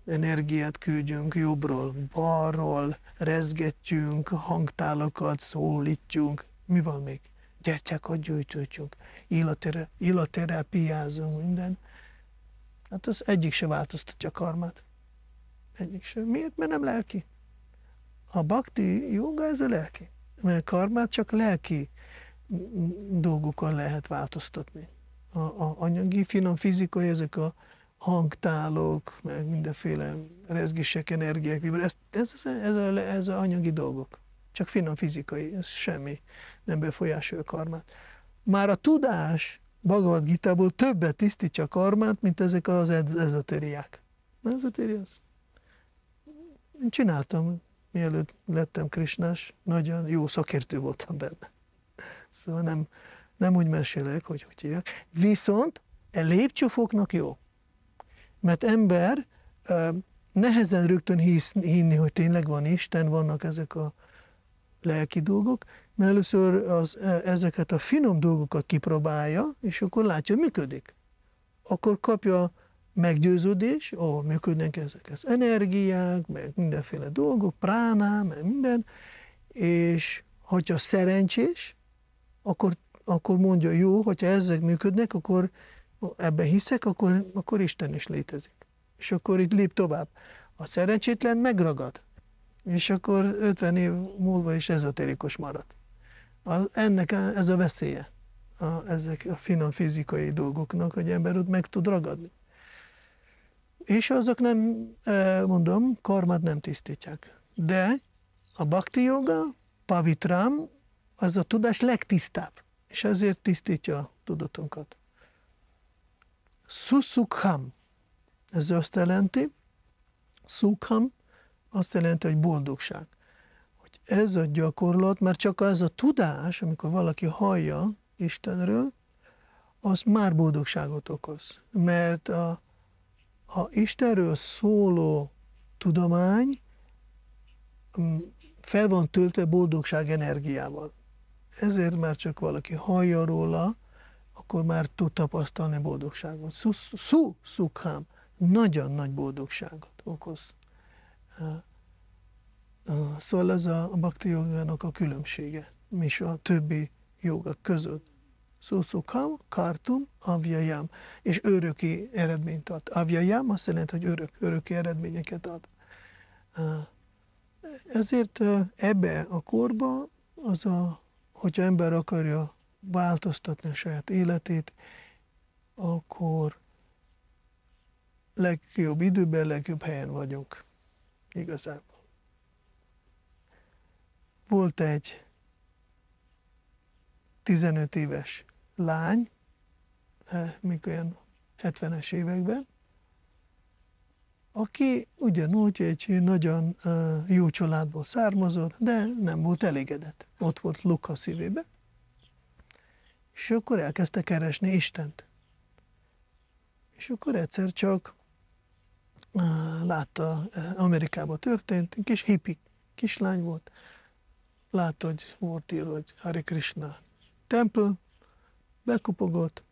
energiát küldjünk jobbról, balról, rezgetjünk, hangtálakat szólítjunk. Mi van még? Gyertyákat gyűjtőtjünk, illaterápiázunk minden. Hát az egyik se változtatja a karmát. Egyik se. Miért? Mert nem lelki. A bakti joga ez a lelki. Mert karmát csak lelki dolgokon lehet változtatni. A, a anyagi, finom fizikai, ezek a hangtálok, meg mindenféle rezgések, energiák, ez, ez, ez, a, ez a anyagi dolgok. Csak finom fizikai, ez semmi nem befolyásolja a karmát. Már a tudás Bhagavad Gita-ból többet tisztítja a karmát, mint ezek az ezotériák. Ezotéri az. Én csináltam, mielőtt lettem krisnás, nagyon jó szakértő voltam benne. Szóval nem, nem úgy mesélek, hogy hogy hívják. Viszont e lépcsőfoknak jó mert ember nehezen rögtön hisz, hinni, hogy tényleg van Isten, vannak ezek a lelki dolgok, mert először az, e, ezeket a finom dolgokat kipróbálja, és akkor látja, hogy működik. Akkor kapja meggyőződés, ó, működnek ezek az energiák, meg mindenféle dolgok, práná, meg minden, és hogyha szerencsés, akkor, akkor mondja, jó, hogyha ezek működnek, akkor ebben hiszek, akkor, akkor Isten is létezik. És akkor itt lép tovább. A szerencsétlen megragad, és akkor 50 év múlva is ezotérikus marad. A, ennek ez a veszélye, a, ezek a finom fizikai dolgoknak, hogy ember ott meg tud ragadni. És azok nem, e, mondom, karmat nem tisztítják. De a bhakti joga, pavitram, az a tudás legtisztább, és ezért tisztítja a tudatunkat. Suszukham. Ez azt jelenti, szukham azt jelenti, hogy boldogság. Hogy ez a gyakorlat, mert csak ez a tudás, amikor valaki hallja Istenről, az már boldogságot okoz. Mert a, a Istenről szóló tudomány mm, fel van töltve boldogság energiával. Ezért már csak valaki hallja róla, akkor már tud tapasztalni boldogságot. Szú, szú szukhám nagyon nagy boldogságot okoz. Szóval ez a bhakti jogának a különbsége, és a többi jogak között. Szuszukam, kartum, avjajám, és öröki eredményt ad. Avjajám azt jelenti, hogy örök, öröki eredményeket ad. Ezért ebbe a korba az a, hogyha ember akarja változtatni a saját életét, akkor legjobb időben, legjobb helyen vagyunk igazából. Volt egy 15 éves lány, még olyan 70-es években, aki ugyanúgy egy nagyon jó családból származott, de nem volt elégedett. Ott volt Luka szívébe, és akkor elkezdte keresni Istent. És akkor egyszer csak látta, e, Amerikában történt, kis hippi kislány volt, látta, hogy volt írva, hogy Hare Krishna templom, bekupogott,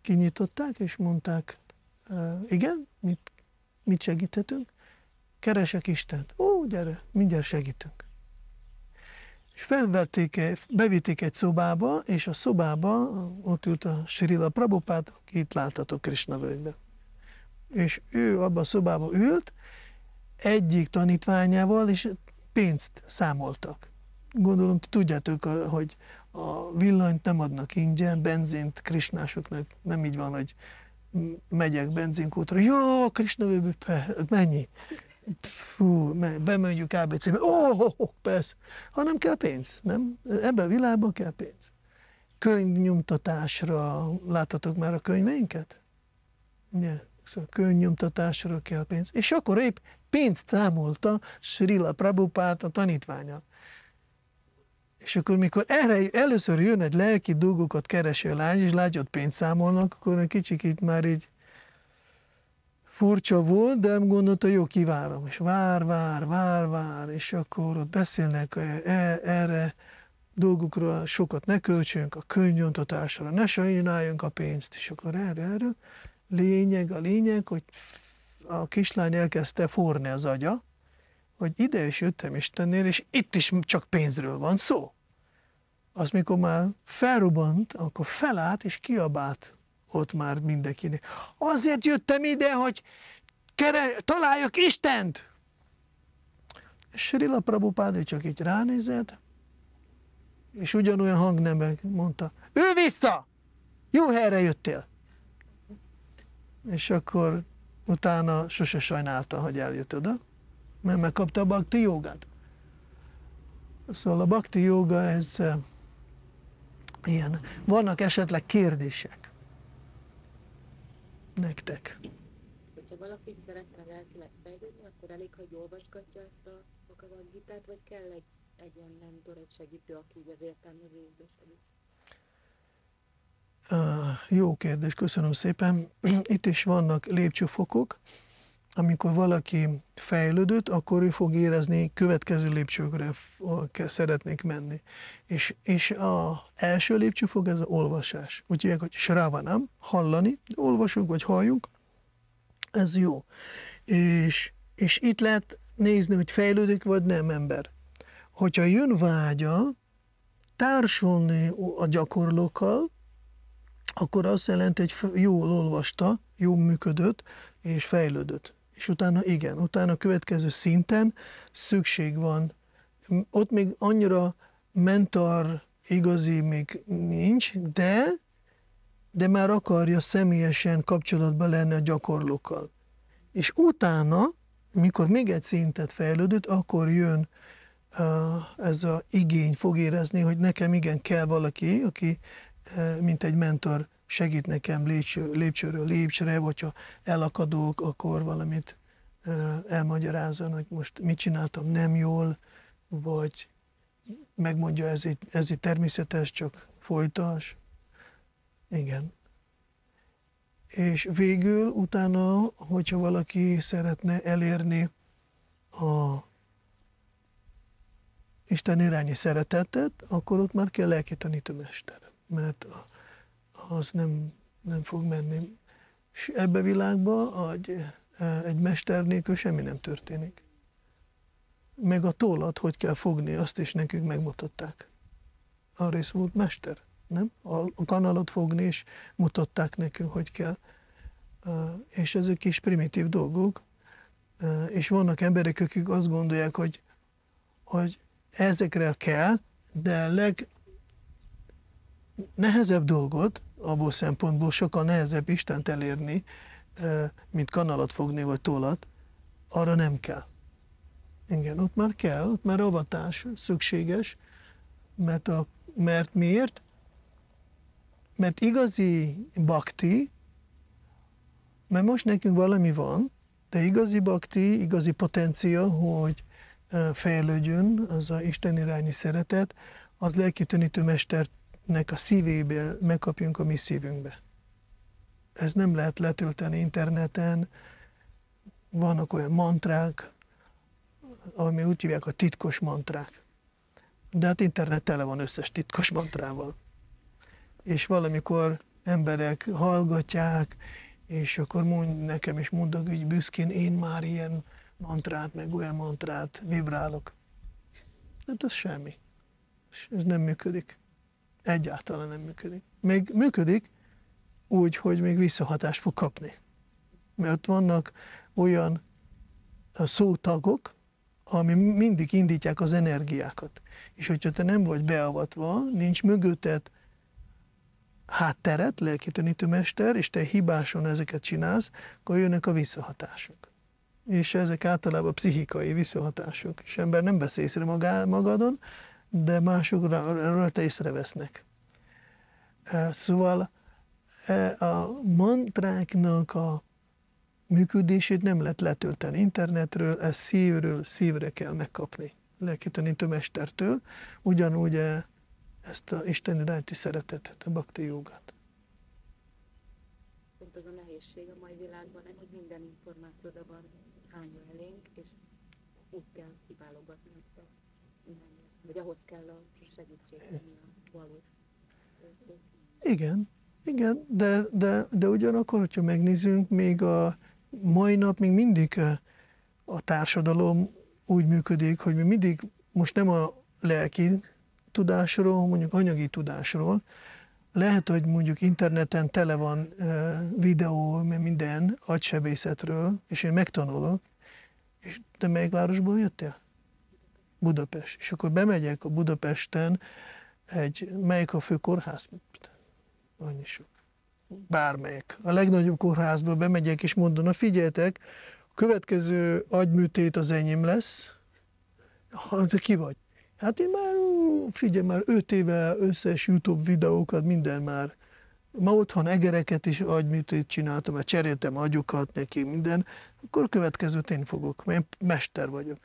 kinyitották, és mondták, igen, mit, mit segíthetünk? Keresek Istent. Ó, gyere, mindjárt segítünk és felvették, bevitték egy szobába, és a szobába ott ült a Srila Prabhupát, akit láthatok Krishna völgyben. És ő abban a szobában ült, egyik tanítványával, és pénzt számoltak. Gondolom, tudjátok, hogy a villanyt nem adnak ingyen, benzint krisnásoknak nem így van, hogy megyek benzinkútra, jó, Krisna [LAUGHS] mennyi? fú, bemegyünk ABC-be, ó, oh, oh, persze, hanem kell pénz, nem? Ebben a világban kell pénz. Könyvnyomtatásra, láttatok már a könyveinket? Ne. Szóval könyvnyomtatásra kell pénz. És akkor épp pénzt számolta Srila Prabhupát a tanítványa. És akkor, mikor erre először jön egy lelki dolgokat kereső lány, és látja, hogy pénzt számolnak, akkor egy kicsit már így furcsa volt, de gondolta, jó, kivárom, és vár, vár, vár, vár, és akkor ott beszélnek e, e, erre, dolgokra sokat ne költsünk, a könyvnyomtatásra ne sajnáljunk a pénzt, és akkor erre, erre. Lényeg, a lényeg, hogy a kislány elkezdte forni az agya, hogy ide is jöttem Istennél, és itt is csak pénzről van szó. Az, mikor már felrobbant, akkor felállt és kiabált ott már mindenkinek. Azért jöttem ide, hogy kere, találjak Istent! Srila Prabhupáda csak így ránézett, és ugyanolyan hangnemben mondta, ő vissza! Jó helyre jöttél! És akkor utána sose sajnálta, hogy eljött oda, mert megkapta a bhakti jogát. Szóval a bhakti joga ez eh, ilyen. Vannak esetleg kérdések nektek. Hogyha valaki szeretne lelkileg fejlődni, akkor elég, hogy olvasgatja ezt a Bhagavad vagy kell egy, egy olyan mentor, egy segítő, aki így az értelmezésbe segít? Uh, jó kérdés, köszönöm szépen. [CLEARS THROAT] Itt is vannak lépcsőfokok amikor valaki fejlődött, akkor ő fog érezni, következő lépcsőkre szeretnék menni. És, és a első lépcső fog ez az olvasás. Úgy hívják, hogy nem hallani, olvasunk vagy halljuk, ez jó. És, és itt lehet nézni, hogy fejlődik vagy nem ember. Hogyha jön vágya társulni a gyakorlókkal, akkor azt jelenti, hogy jól olvasta, jól működött és fejlődött és utána igen, utána a következő szinten szükség van. Ott még annyira mentor igazi még nincs, de, de már akarja személyesen kapcsolatba lenni a gyakorlókkal. És utána, mikor még egy szintet fejlődött, akkor jön ez a igény, fog érezni, hogy nekem igen kell valaki, aki mint egy mentor segít nekem lépcső, lépcsőről lépcsőre, vagy ha elakadok, akkor valamit elmagyarázzon, hogy most mit csináltam nem jól, vagy megmondja, ez így, ez így természetes, csak folytas. Igen. És végül utána, hogyha valaki szeretne elérni a Isten irányi szeretetet, akkor ott már kell lelki tanítomester. Mert a az nem, nem fog menni. És ebbe a világba egy, e, egy mester nélkül semmi nem történik. Meg a tollat hogy kell fogni, azt is nekünk megmutatták. Arrész volt mester, nem? A kanalat fogni is mutatták nekünk, hogy kell. E, és ezek is primitív dolgok, e, és vannak emberek, akik azt gondolják, hogy, hogy ezekre kell, de a legnehezebb dolgot abból szempontból sokkal nehezebb Istent elérni, mint kanalat fogni vagy tollat, arra nem kell. Igen, ott már kell, ott már avatás szükséges, mert, a, mert miért? Mert igazi bakti, mert most nekünk valami van, de igazi bakti, igazi potencia, hogy fejlődjön az a Isten irányi szeretet, az lelkitönítő mestert nek a szívéből megkapjunk a mi szívünkbe. Ez nem lehet letölteni interneten, vannak olyan mantrák, ami úgy hívják a titkos mantrák. De hát internet tele van összes titkos mantrával. És valamikor emberek hallgatják, és akkor mond nekem, is mondok hogy büszkén, én már ilyen mantrát, meg olyan mantrát vibrálok. De hát ez semmi. És ez nem működik. Egyáltalán nem működik. Még működik úgy, hogy még visszahatást fog kapni. Mert vannak olyan szótagok, ami mindig indítják az energiákat. És hogyha te nem vagy beavatva, nincs mögötted hátteret, lelkitanítőmester, és te hibáson ezeket csinálsz, akkor jönnek a visszahatások. És ezek általában pszichikai visszahatások, és ember nem vesz észre magá, magadon, de mások rajta észrevesznek. Szóval e, a mantráknak a működését nem lehet letölteni internetről, ezt szívről szívre kell megkapni lelkitanító mestertől, ugyanúgy e, ezt a Isten iránti szeretetet, a bakti jogát. Pont az a nehézség a mai világban, hogy minden információ oda van hányva elénk, és úgy kell kiválogatni azt a hogy ahhoz kell a segítség, eh. Igen, igen, de, de, de ugyanakkor, hogyha megnézünk, még a mai nap még mindig eh, a társadalom úgy működik, hogy mi mindig most nem a lelki tudásról, mondjuk anyagi tudásról, lehet, hogy mondjuk interneten tele van eh, videó, mert minden agysebészetről, és én megtanulok, és te melyik városból jöttél? Budapest. És akkor bemegyek a Budapesten egy, melyik a fő kórház? Annyi sok. Bármelyik. A legnagyobb kórházba bemegyek, és mondom, na figyeljetek, a következő agyműtét az enyém lesz. Hát ki vagy? Hát én már, figyelj, már 5 éve összes YouTube videókat, minden már ma otthon egereket is agyműtét csináltam, mert cseréltem agyukat neki, minden, akkor a következőt én fogok, mert én mester vagyok.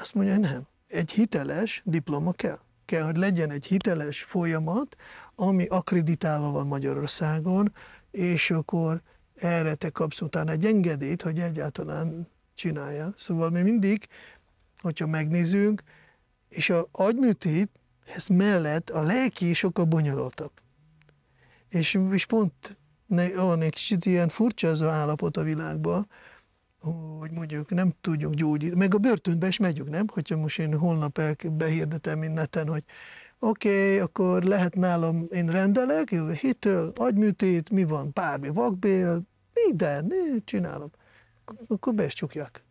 Azt mondja, nem. Egy hiteles diploma kell. Kell, hogy legyen egy hiteles folyamat, ami akreditálva van Magyarországon, és akkor erre te kapsz utána egy engedélyt, hogy egyáltalán csinálja. Szóval mi mindig, hogyha megnézünk, és az agyműtét ez mellett a lelki sokkal bonyolultabb. És, és pont olyan egy kicsit ilyen furcsa az az állapot a világban, hogy mondjuk nem tudjuk gyógyítani, meg a börtönbe is megyünk, nem? Hogyha most én holnap el, behirdetem inneten, hogy oké, okay, akkor lehet nálam, én rendelek, jövő héttől, agyműtét, mi van, bármi, vakbél, minden, csinálom. Akkor be is csukják.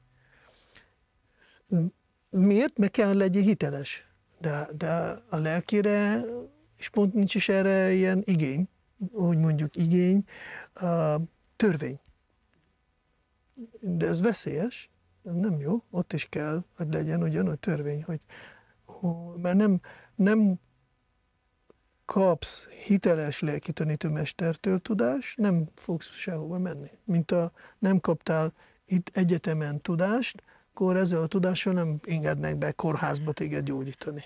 Miért? Meg kell legyen hiteles. De, de a lelkére, és pont nincs is erre ilyen igény, hogy mondjuk igény, a törvény de ez veszélyes, ez nem jó, ott is kell, hogy legyen ugyanúgy törvény, hogy, mert nem, nem kapsz hiteles lelkitönítő mestertől tudást, nem fogsz sehova menni. Mint a nem kaptál itt egyetemen tudást, akkor ezzel a tudással nem engednek be kórházba téged gyógyítani,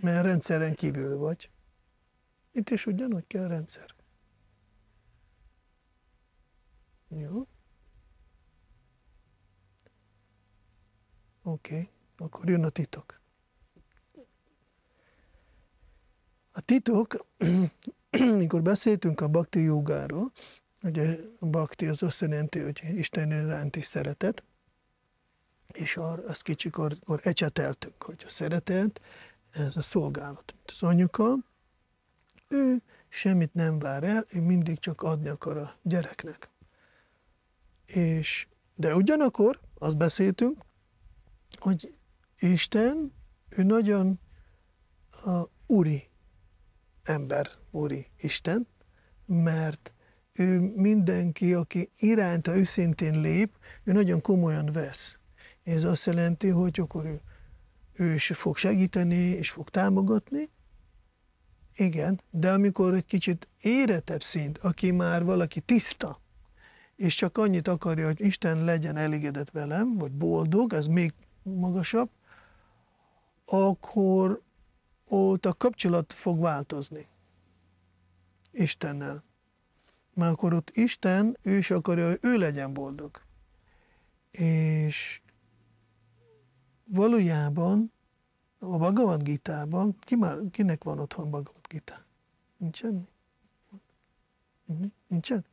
mert rendszeren kívül vagy. Itt is ugyanúgy kell rendszer. Jó. Oké, okay. akkor jön a titok. A titok, [CLEARS THROAT] mikor beszéltünk a bhakti jogáról, ugye a bhakti az azt jelenti, hogy Isten iránti szeretet, és azt kicsikor akkor ecseteltünk, hogy a szeretet, ez a szolgálat. Az anyuka, ő semmit nem vár el, ő mindig csak adni akar a gyereknek. És, de ugyanakkor, azt beszéltünk, hogy Isten, ő nagyon uh, úri ember, úri Isten, mert ő mindenki, aki iránta őszintén lép, ő nagyon komolyan vesz. Ez azt jelenti, hogy akkor ő, ő is fog segíteni, és fog támogatni, igen, de amikor egy kicsit éretebb szint, aki már valaki tiszta, és csak annyit akarja, hogy Isten legyen elégedett velem, vagy boldog, ez még magasabb, akkor ott a kapcsolat fog változni Istennel. Mert akkor ott Isten, ő is akarja, hogy ő legyen boldog. És valójában a Bhagavad Gita-ban, ki már, kinek van otthon Bhagavad Gita? Nincsen? Mhm. Nincsen?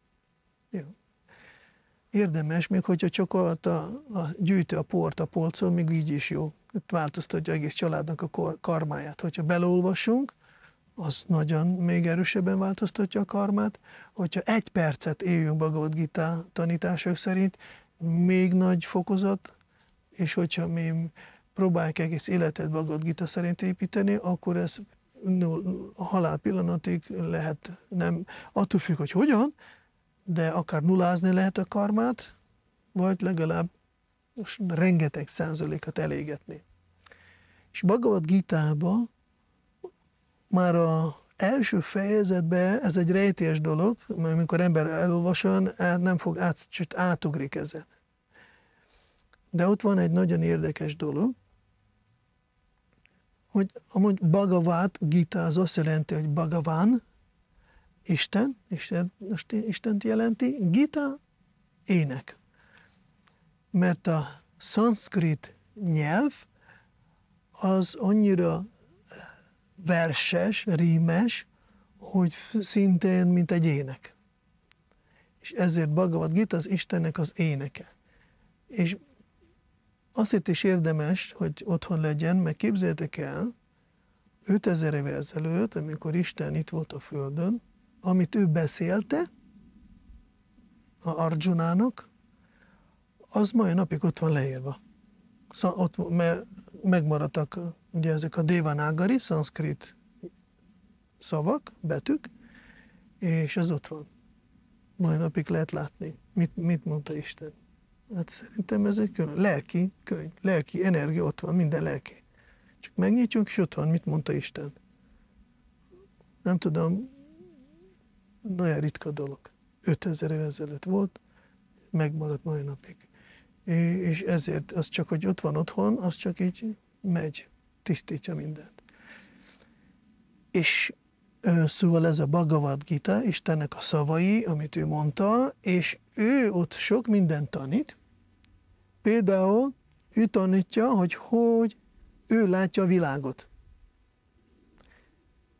érdemes, még hogyha csak a, a gyűjtő a port a polcon, még így is jó. Itt változtatja egész családnak a kor, karmáját. Hogyha beleolvasunk, az nagyon még erősebben változtatja a karmát. Hogyha egy percet éljünk Bhagavad Gita tanítások szerint, még nagy fokozat, és hogyha mi próbáljuk egész életet Bhagavad Gita szerint építeni, akkor ez a halál pillanatig lehet nem, attól függ, hogy hogyan, de akár nullázni lehet a karmát, vagy legalább most rengeteg százalékat elégetni. És Bhagavad gita már a első fejezetben ez egy rejtés dolog, mert amikor ember elolvasan, át, nem fog át, csak átugrik ezen. De ott van egy nagyon érdekes dolog, hogy amúgy Bhagavad Gita az azt jelenti, hogy Bhagavan, Isten, Isten, Istent jelenti, Gita, ének. Mert a szanszkrit nyelv az annyira verses, rímes, hogy szintén, mint egy ének. És ezért Bhagavad Gita az Istennek az éneke. És azért is érdemes, hogy otthon legyen, mert képzeljétek el, 5000 évvel ezelőtt, amikor Isten itt volt a Földön, amit ő beszélte a Arjunának, az mai napig ott van leírva. Szóval ott mert megmaradtak ugye ezek a devanágari, szanszkrit szavak, betűk, és az ott van. Mai napig lehet látni, mit, mit mondta Isten. Hát szerintem ez egy külön, lelki könyv, lelki energia ott van, minden lelki. Csak megnyitjuk, és ott van, mit mondta Isten. Nem tudom, nagyon ritka dolog. 5000 év ezelőtt volt, megmaradt mai napig. És ezért az csak, hogy ott van otthon, az csak így megy, tisztítja mindent. És szóval ez a Bhagavad Gita, Istennek a szavai, amit ő mondta, és ő ott sok mindent tanít. Például ő tanítja, hogy hogy ő látja a világot.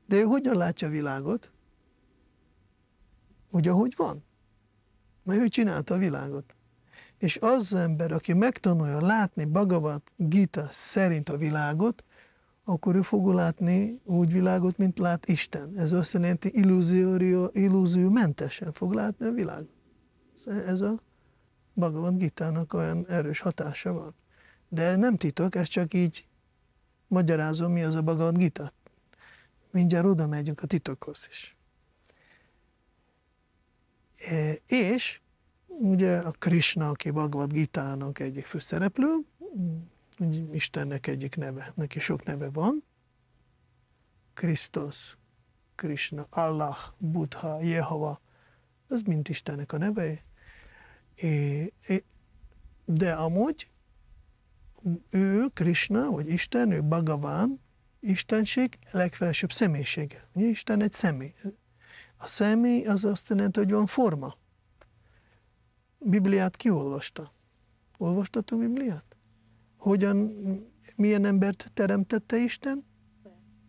De ő hogyan látja a világot? úgy, ahogy van. Mert ő csinálta a világot. És az ember, aki megtanulja látni Bhagavad Gita szerint a világot, akkor ő fog látni úgy világot, mint lát Isten. Ez azt jelenti, illúzió, mentesen fog látni a világot. Ez a Bhagavad Gitának olyan erős hatása van. De nem titok, ez csak így magyarázom, mi az a Bhagavad Gita. Mindjárt oda megyünk a titokhoz is. E, és ugye a Krishna, aki Bhagavad Gita-nak egyik főszereplő, mm, Istennek egyik neve, neki sok neve van, Krisztus, Krishna, Allah, Buddha, Jehova, ez mind Istennek a neve, e, e, de amúgy ő, Krishna, vagy Isten, ő Bhagavan, Istenség legfelsőbb személyisége. Isten egy személy, a személy az azt jelenti, hogy van forma. Bibliát kiolvasta. Olvastatok Bibliát? Hogyan, milyen embert teremtette Isten?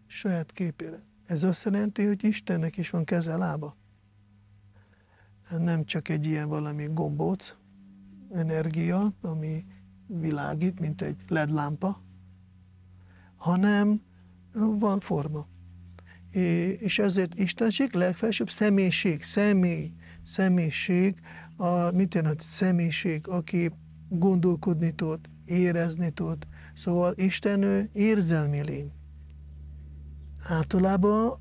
Saját képére. Ez azt jelenti, hogy Istennek is van keze, lába. Nem csak egy ilyen valami gombóc, energia, ami világít, mint egy ledlámpa, hanem van forma és ezért Istenség, legfelsőbb személyiség, személy, személyiség, a, mit jelent személyiség, aki gondolkodni tud, érezni tud. Szóval Isten ő érzelmi lény. Általában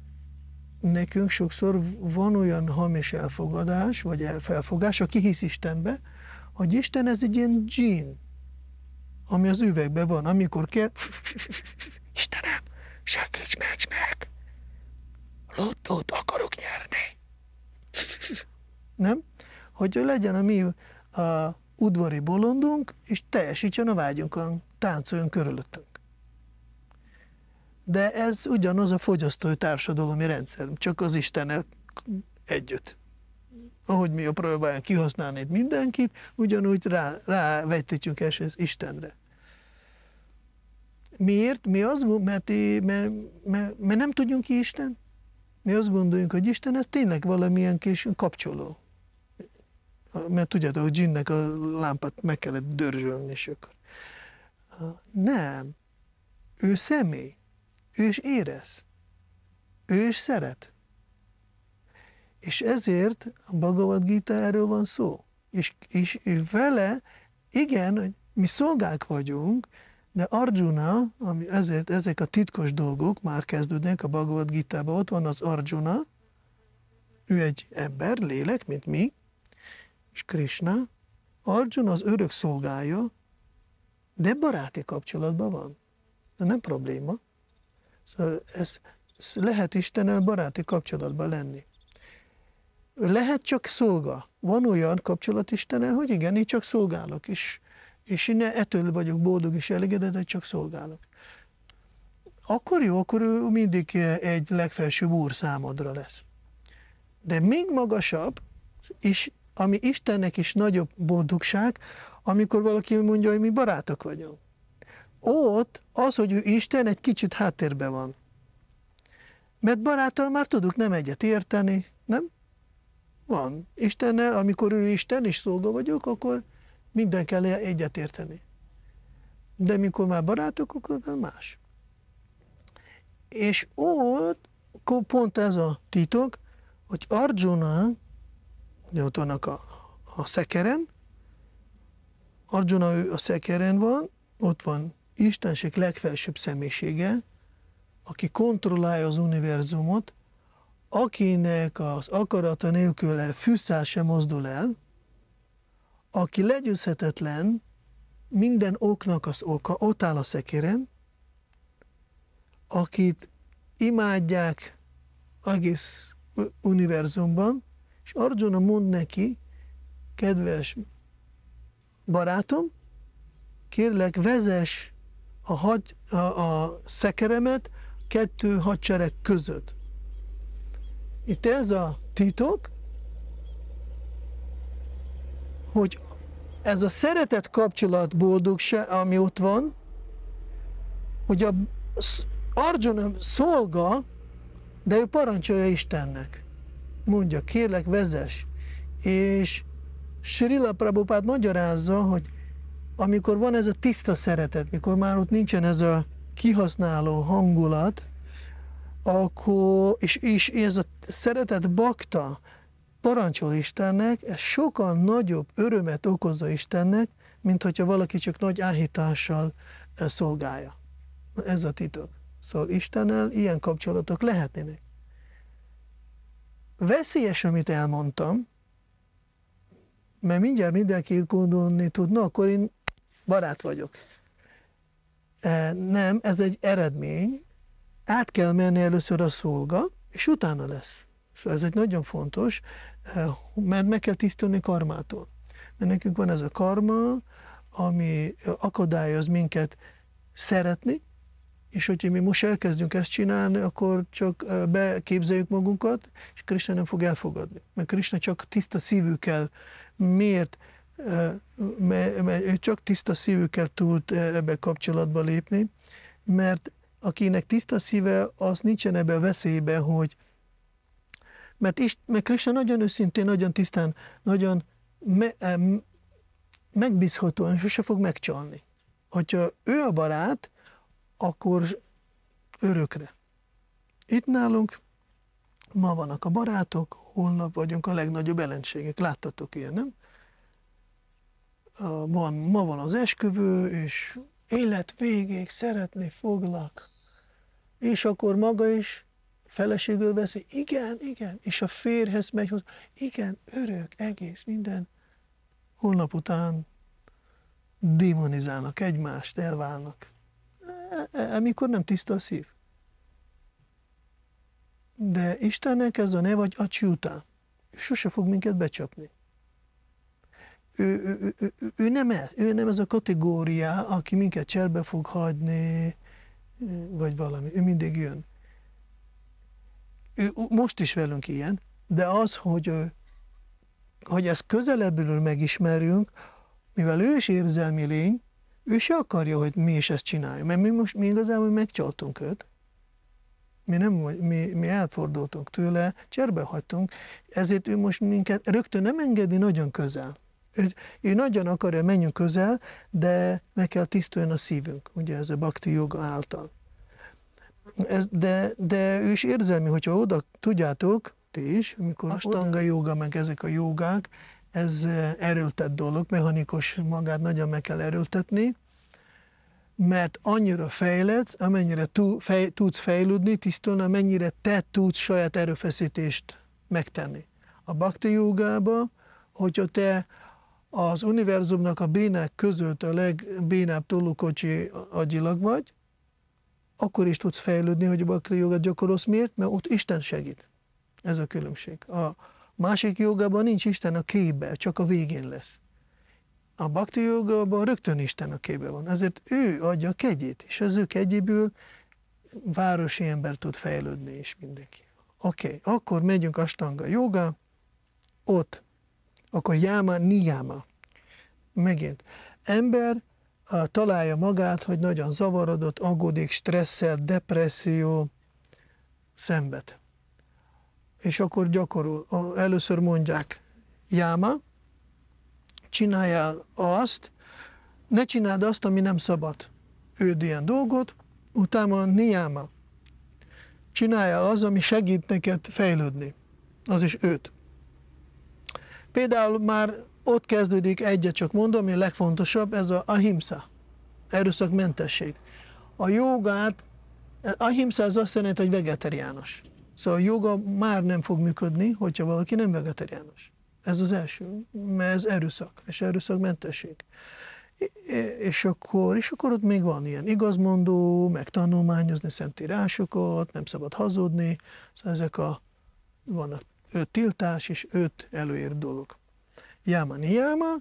nekünk sokszor van olyan hamis elfogadás, vagy felfogás, aki hisz Istenbe, hogy Isten ez egy ilyen dzsín, ami az üvegben van, amikor kell, [LAUGHS] Istenem, segíts, menj meg! lottót akarok nyerni. Nem? Hogy legyen a mi a udvari bolondunk, és teljesítsen a vágyunkon, táncoljon körülöttünk. De ez ugyanaz a fogyasztói társadalmi rendszer, csak az Istenek együtt. Ahogy mi a próbáljunk kihasználni mindenkit, ugyanúgy rá, rávetítjük ezt az Istenre. Miért? Mi az, mert, mert, mert, mert nem tudjunk ki Isten? mi azt gondoljuk, hogy Isten ez tényleg valamilyen kis kapcsoló. Mert tudjátok, hogy jinnnek a lámpát meg kellett dörzsölni, és akkor. Nem. Ő személy. Ő is érez. Ő is szeret. És ezért a Bhagavad Gita erről van szó. És, és, és vele, igen, hogy mi szolgák vagyunk, de Arjuna, ami ezért, ezek a titkos dolgok már kezdődnek a Bhagavad gita -ba. Ott van az Arjuna, ő egy ember, lélek, mint mi, és Krishna. Arjuna az örök szolgája, de baráti kapcsolatban van. De nem probléma. Szóval ez, ez lehet Istennel baráti kapcsolatban lenni. Lehet csak szolga. Van olyan kapcsolat Istennel, hogy igen, én csak szolgálok is és én ettől vagyok boldog és elégedett, hogy csak szolgálok. Akkor jó, akkor ő mindig egy legfelsőbb úr számodra lesz. De még magasabb, és ami Istennek is nagyobb boldogság, amikor valaki mondja, hogy mi barátok vagyunk. Ott az, hogy ő Isten egy kicsit háttérbe van. Mert baráttal már tudok nem egyet érteni, nem? Van. Istennel, amikor ő Isten és szolga vagyok, akkor minden kell e- egyetérteni. De mikor már barátok, akkor már más. És ott pont ez a titok, hogy Arjuna, ugye ott vannak a, a szekeren, Arjuna ő a szekeren van, ott van Istenség legfelsőbb személyisége, aki kontrollálja az univerzumot, akinek az akarata nélkül fűszál sem mozdul el, aki legyőzhetetlen, minden oknak az oka, ott áll a szekéren, akit imádják egész univerzumban, és Arjuna mond neki, kedves barátom, kérlek, vezess a, hagy, a, a szekeremet kettő hadsereg között. Itt ez a titok, hogy ez a szeretet kapcsolat boldogság, ami ott van, hogy a Arjuna szolga, de ő parancsolja Istennek. Mondja, kérlek, vezess. És Srila Prabhupád magyarázza, hogy amikor van ez a tiszta szeretet, mikor már ott nincsen ez a kihasználó hangulat, akkor, és, és ez a szeretet bakta, parancsol Istennek, ez sokkal nagyobb örömet okozza Istennek, mint hogyha valaki csak nagy áhítással eh, szolgálja. Ez a titok. Szóval Istennel ilyen kapcsolatok lehetnének. Veszélyes, amit elmondtam, mert mindjárt mindenki gondolni tud, na akkor én barát vagyok. Eh, nem, ez egy eredmény. Át kell menni először a szolga, és utána lesz. Szóval ez egy nagyon fontos, Eh, mert meg kell tisztulni karmától. Mert nekünk van ez a karma, ami akadályoz minket szeretni, és hogyha mi most elkezdünk ezt csinálni, akkor csak beképzeljük magunkat, és Krishna nem fog elfogadni. Mert Krishna csak tiszta szívű kell. Miért? Mert ő csak tiszta szívű kell tud ebbe kapcsolatba lépni, mert akinek tiszta szíve, az nincsen ebbe veszélybe, hogy mert, Ist, mert Krishna nagyon őszintén, nagyon tisztán, nagyon me, em, megbízhatóan sose fog megcsalni. Hogyha ő a barát, akkor örökre. Itt nálunk ma vannak a barátok, holnap vagyunk a legnagyobb ellenségek. Láttatok ilyen, nem? Van, ma van az esküvő, és élet végéig szeretni foglak. És akkor maga is feleségül veszi igen, igen, és a férhez megy hozzá, igen, örök, egész, minden. Holnap után demonizálnak egymást, elválnak. E, e, amikor nem tiszta a szív. De Istennek ez a neve, a Acsiuta. Sose fog minket becsapni. Ő, ő, ő, ő, ő, nem ez, ő nem ez a kategória, aki minket cserbe fog hagyni, vagy valami. Ő mindig jön ő most is velünk ilyen, de az, hogy, hogy ezt közelebbről megismerjünk, mivel ő is érzelmi lény, ő se akarja, hogy mi is ezt csináljuk, mert mi most mi igazából megcsaltunk őt. Mi, nem, mi, mi elfordultunk tőle, cserbe hagytunk, ezért ő most minket rögtön nem engedi nagyon közel. Ő, ő nagyon akarja, menjünk közel, de meg kell tisztuljon a szívünk, ugye ez a bakti joga által. Ez, de, de ő is érzelmi, hogyha oda, tudjátok, ti is, amikor astanga joga, meg ezek a jogák, ez eh, erőltett dolog, mechanikus magát nagyon meg kell erőltetni, mert annyira fejledsz, amennyire tú, fej, tudsz fejlődni tisztán, amennyire te tudsz saját erőfeszítést megtenni. A bhakti jogába, hogyha te az univerzumnak a bénák között a legbénább tolókocsi agyilag vagy, akkor is tudsz fejlődni, hogy bakri jogát gyakorolsz. Miért? Mert ott Isten segít. Ez a különbség. A másik jogában nincs Isten a képbe, csak a végén lesz. A bakti jogában rögtön Isten a képbe van. Ezért ő adja a kegyét, és az ő kegyéből városi ember tud fejlődni is mindenki. Oké, okay, akkor megyünk a stanga joga, ott, akkor jáma, niyama. Megint, ember találja magát, hogy nagyon zavarodott, aggódik, stresszel, depresszió, szenved. És akkor gyakorol. Először mondják, jáma, csináljál azt, ne csináld azt, ami nem szabad. Őd ilyen dolgot, utána niáma. Csináljál az, ami segít neked fejlődni. Az is őt. Például már ott kezdődik, egyet csak mondom, ami a legfontosabb, ez a ahimsa, erőszakmentesség. A jogát, ahimsa az azt jelenti, hogy vegetariánus. Szóval a joga már nem fog működni, hogyha valaki nem vegetariánus. Ez az első, mert ez erőszak, és erőszakmentesség. És akkor, és akkor ott még van ilyen igazmondó, meg tanulmányozni szentírásokat, nem szabad hazudni, szóval ezek a, van a öt tiltás és öt előír dolog jáma niáma.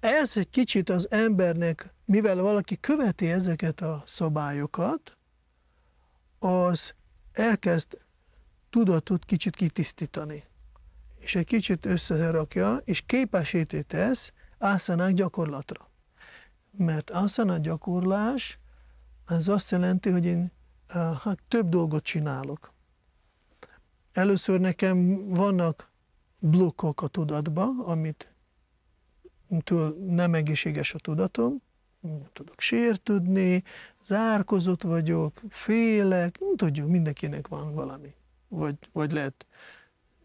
Ez egy kicsit az embernek, mivel valaki követi ezeket a szabályokat, az elkezd tudatot kicsit kitisztítani, és egy kicsit összerakja, és képesíti tesz ászanák gyakorlatra. Mert ászanák gyakorlás, az azt jelenti, hogy én eh, hát, több dolgot csinálok. Először nekem vannak blokkok a tudatba, amit túl nem egészséges a tudatom, nem tudok sértődni, zárkozott vagyok, félek, nem tudjuk, mindenkinek van valami, vagy, vagy lehet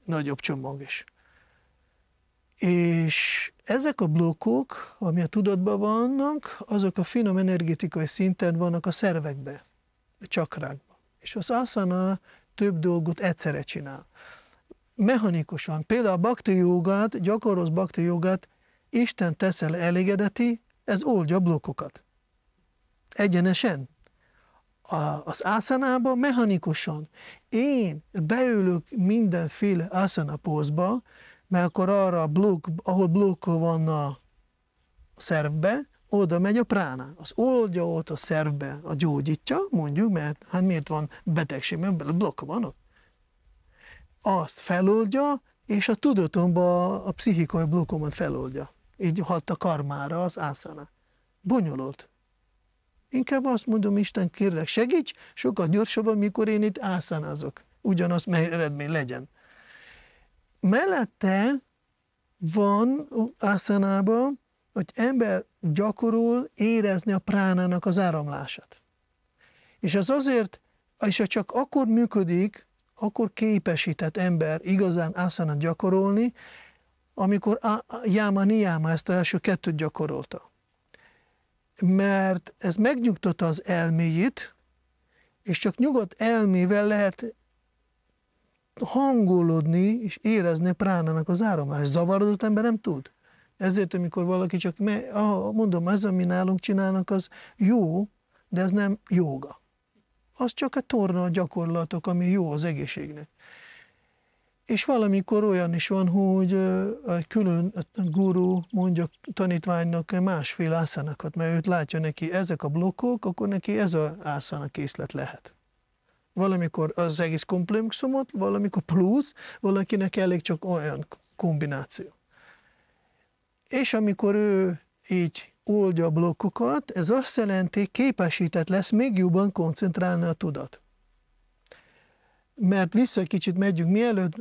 nagyobb csomag is. És ezek a blokkok, ami a tudatban vannak, azok a finom energetikai szinten vannak a szervekbe, a csakrákban. És az asana több dolgot egyszerre csinál mechanikusan. Például a bakti jogát, gyakorolsz bakti jogát, Isten teszel elégedeti, ez oldja blokkokat. Egyenesen. A, az ászánába mechanikusan. Én beülök mindenféle ászána pózba, mert akkor arra a blokk, ahol blokk van a szervbe, oda megy a prána. Az oldja ott a szervbe, a gyógyítja, mondjuk, mert hát miért van betegség, mert blokk van ott azt feloldja, és a tudatomba a pszichikai blokkomat feloldja. Így hat a karmára az ászana. Bonyolult. Inkább azt mondom, Isten kérlek segíts, sokkal gyorsabban, mikor én itt ászanázok. Ugyanaz mely eredmény legyen. Mellette van ászanában, hogy ember gyakorol érezni a pránának az áramlását. És az azért, és csak akkor működik, akkor képesített ember igazán ászanat gyakorolni, amikor jáma niáma ezt a első kettőt gyakorolta. Mert ez megnyugtatta az elméjét, és csak nyugodt elmével lehet hangolódni és érezni pránának az áramlás. Zavarodott ember nem tud. Ezért, amikor valaki csak, me, ah, mondom, ez, ami nálunk csinálnak, az jó, de ez nem joga az csak a torna a gyakorlatok, ami jó az egészségnek. És valamikor olyan is van, hogy egy külön guru mondja tanítványnak másfél ászánakat, mert őt látja neki ezek a blokkok, akkor neki ez az a készlet lehet. Valamikor az egész komplexumot, valamikor plusz, valakinek elég csak olyan kombináció. És amikor ő így oldja a blokkokat, ez azt jelenti, képesített lesz még jobban koncentrálni a tudat. Mert vissza egy kicsit megyünk, mielőtt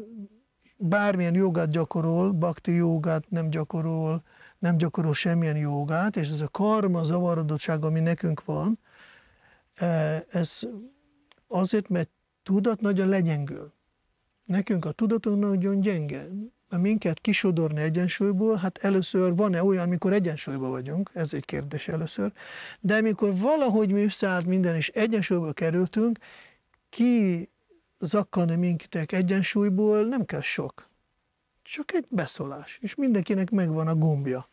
bármilyen jogát gyakorol, bakti jogát nem gyakorol, nem gyakorol semmilyen jogát, és ez a karma zavarodottság, ami nekünk van, e, ez azért, mert tudat nagyon legyengül. Nekünk a tudatunk nagyon gyenge minket kisodorni egyensúlyból, hát először van-e olyan, mikor egyensúlyban vagyunk, ez egy kérdés először, de amikor valahogy mi összeállt minden és egyensúlyba kerültünk, ki zakkani minketek egyensúlyból nem kell sok. Csak egy beszólás, és mindenkinek megvan a gombja.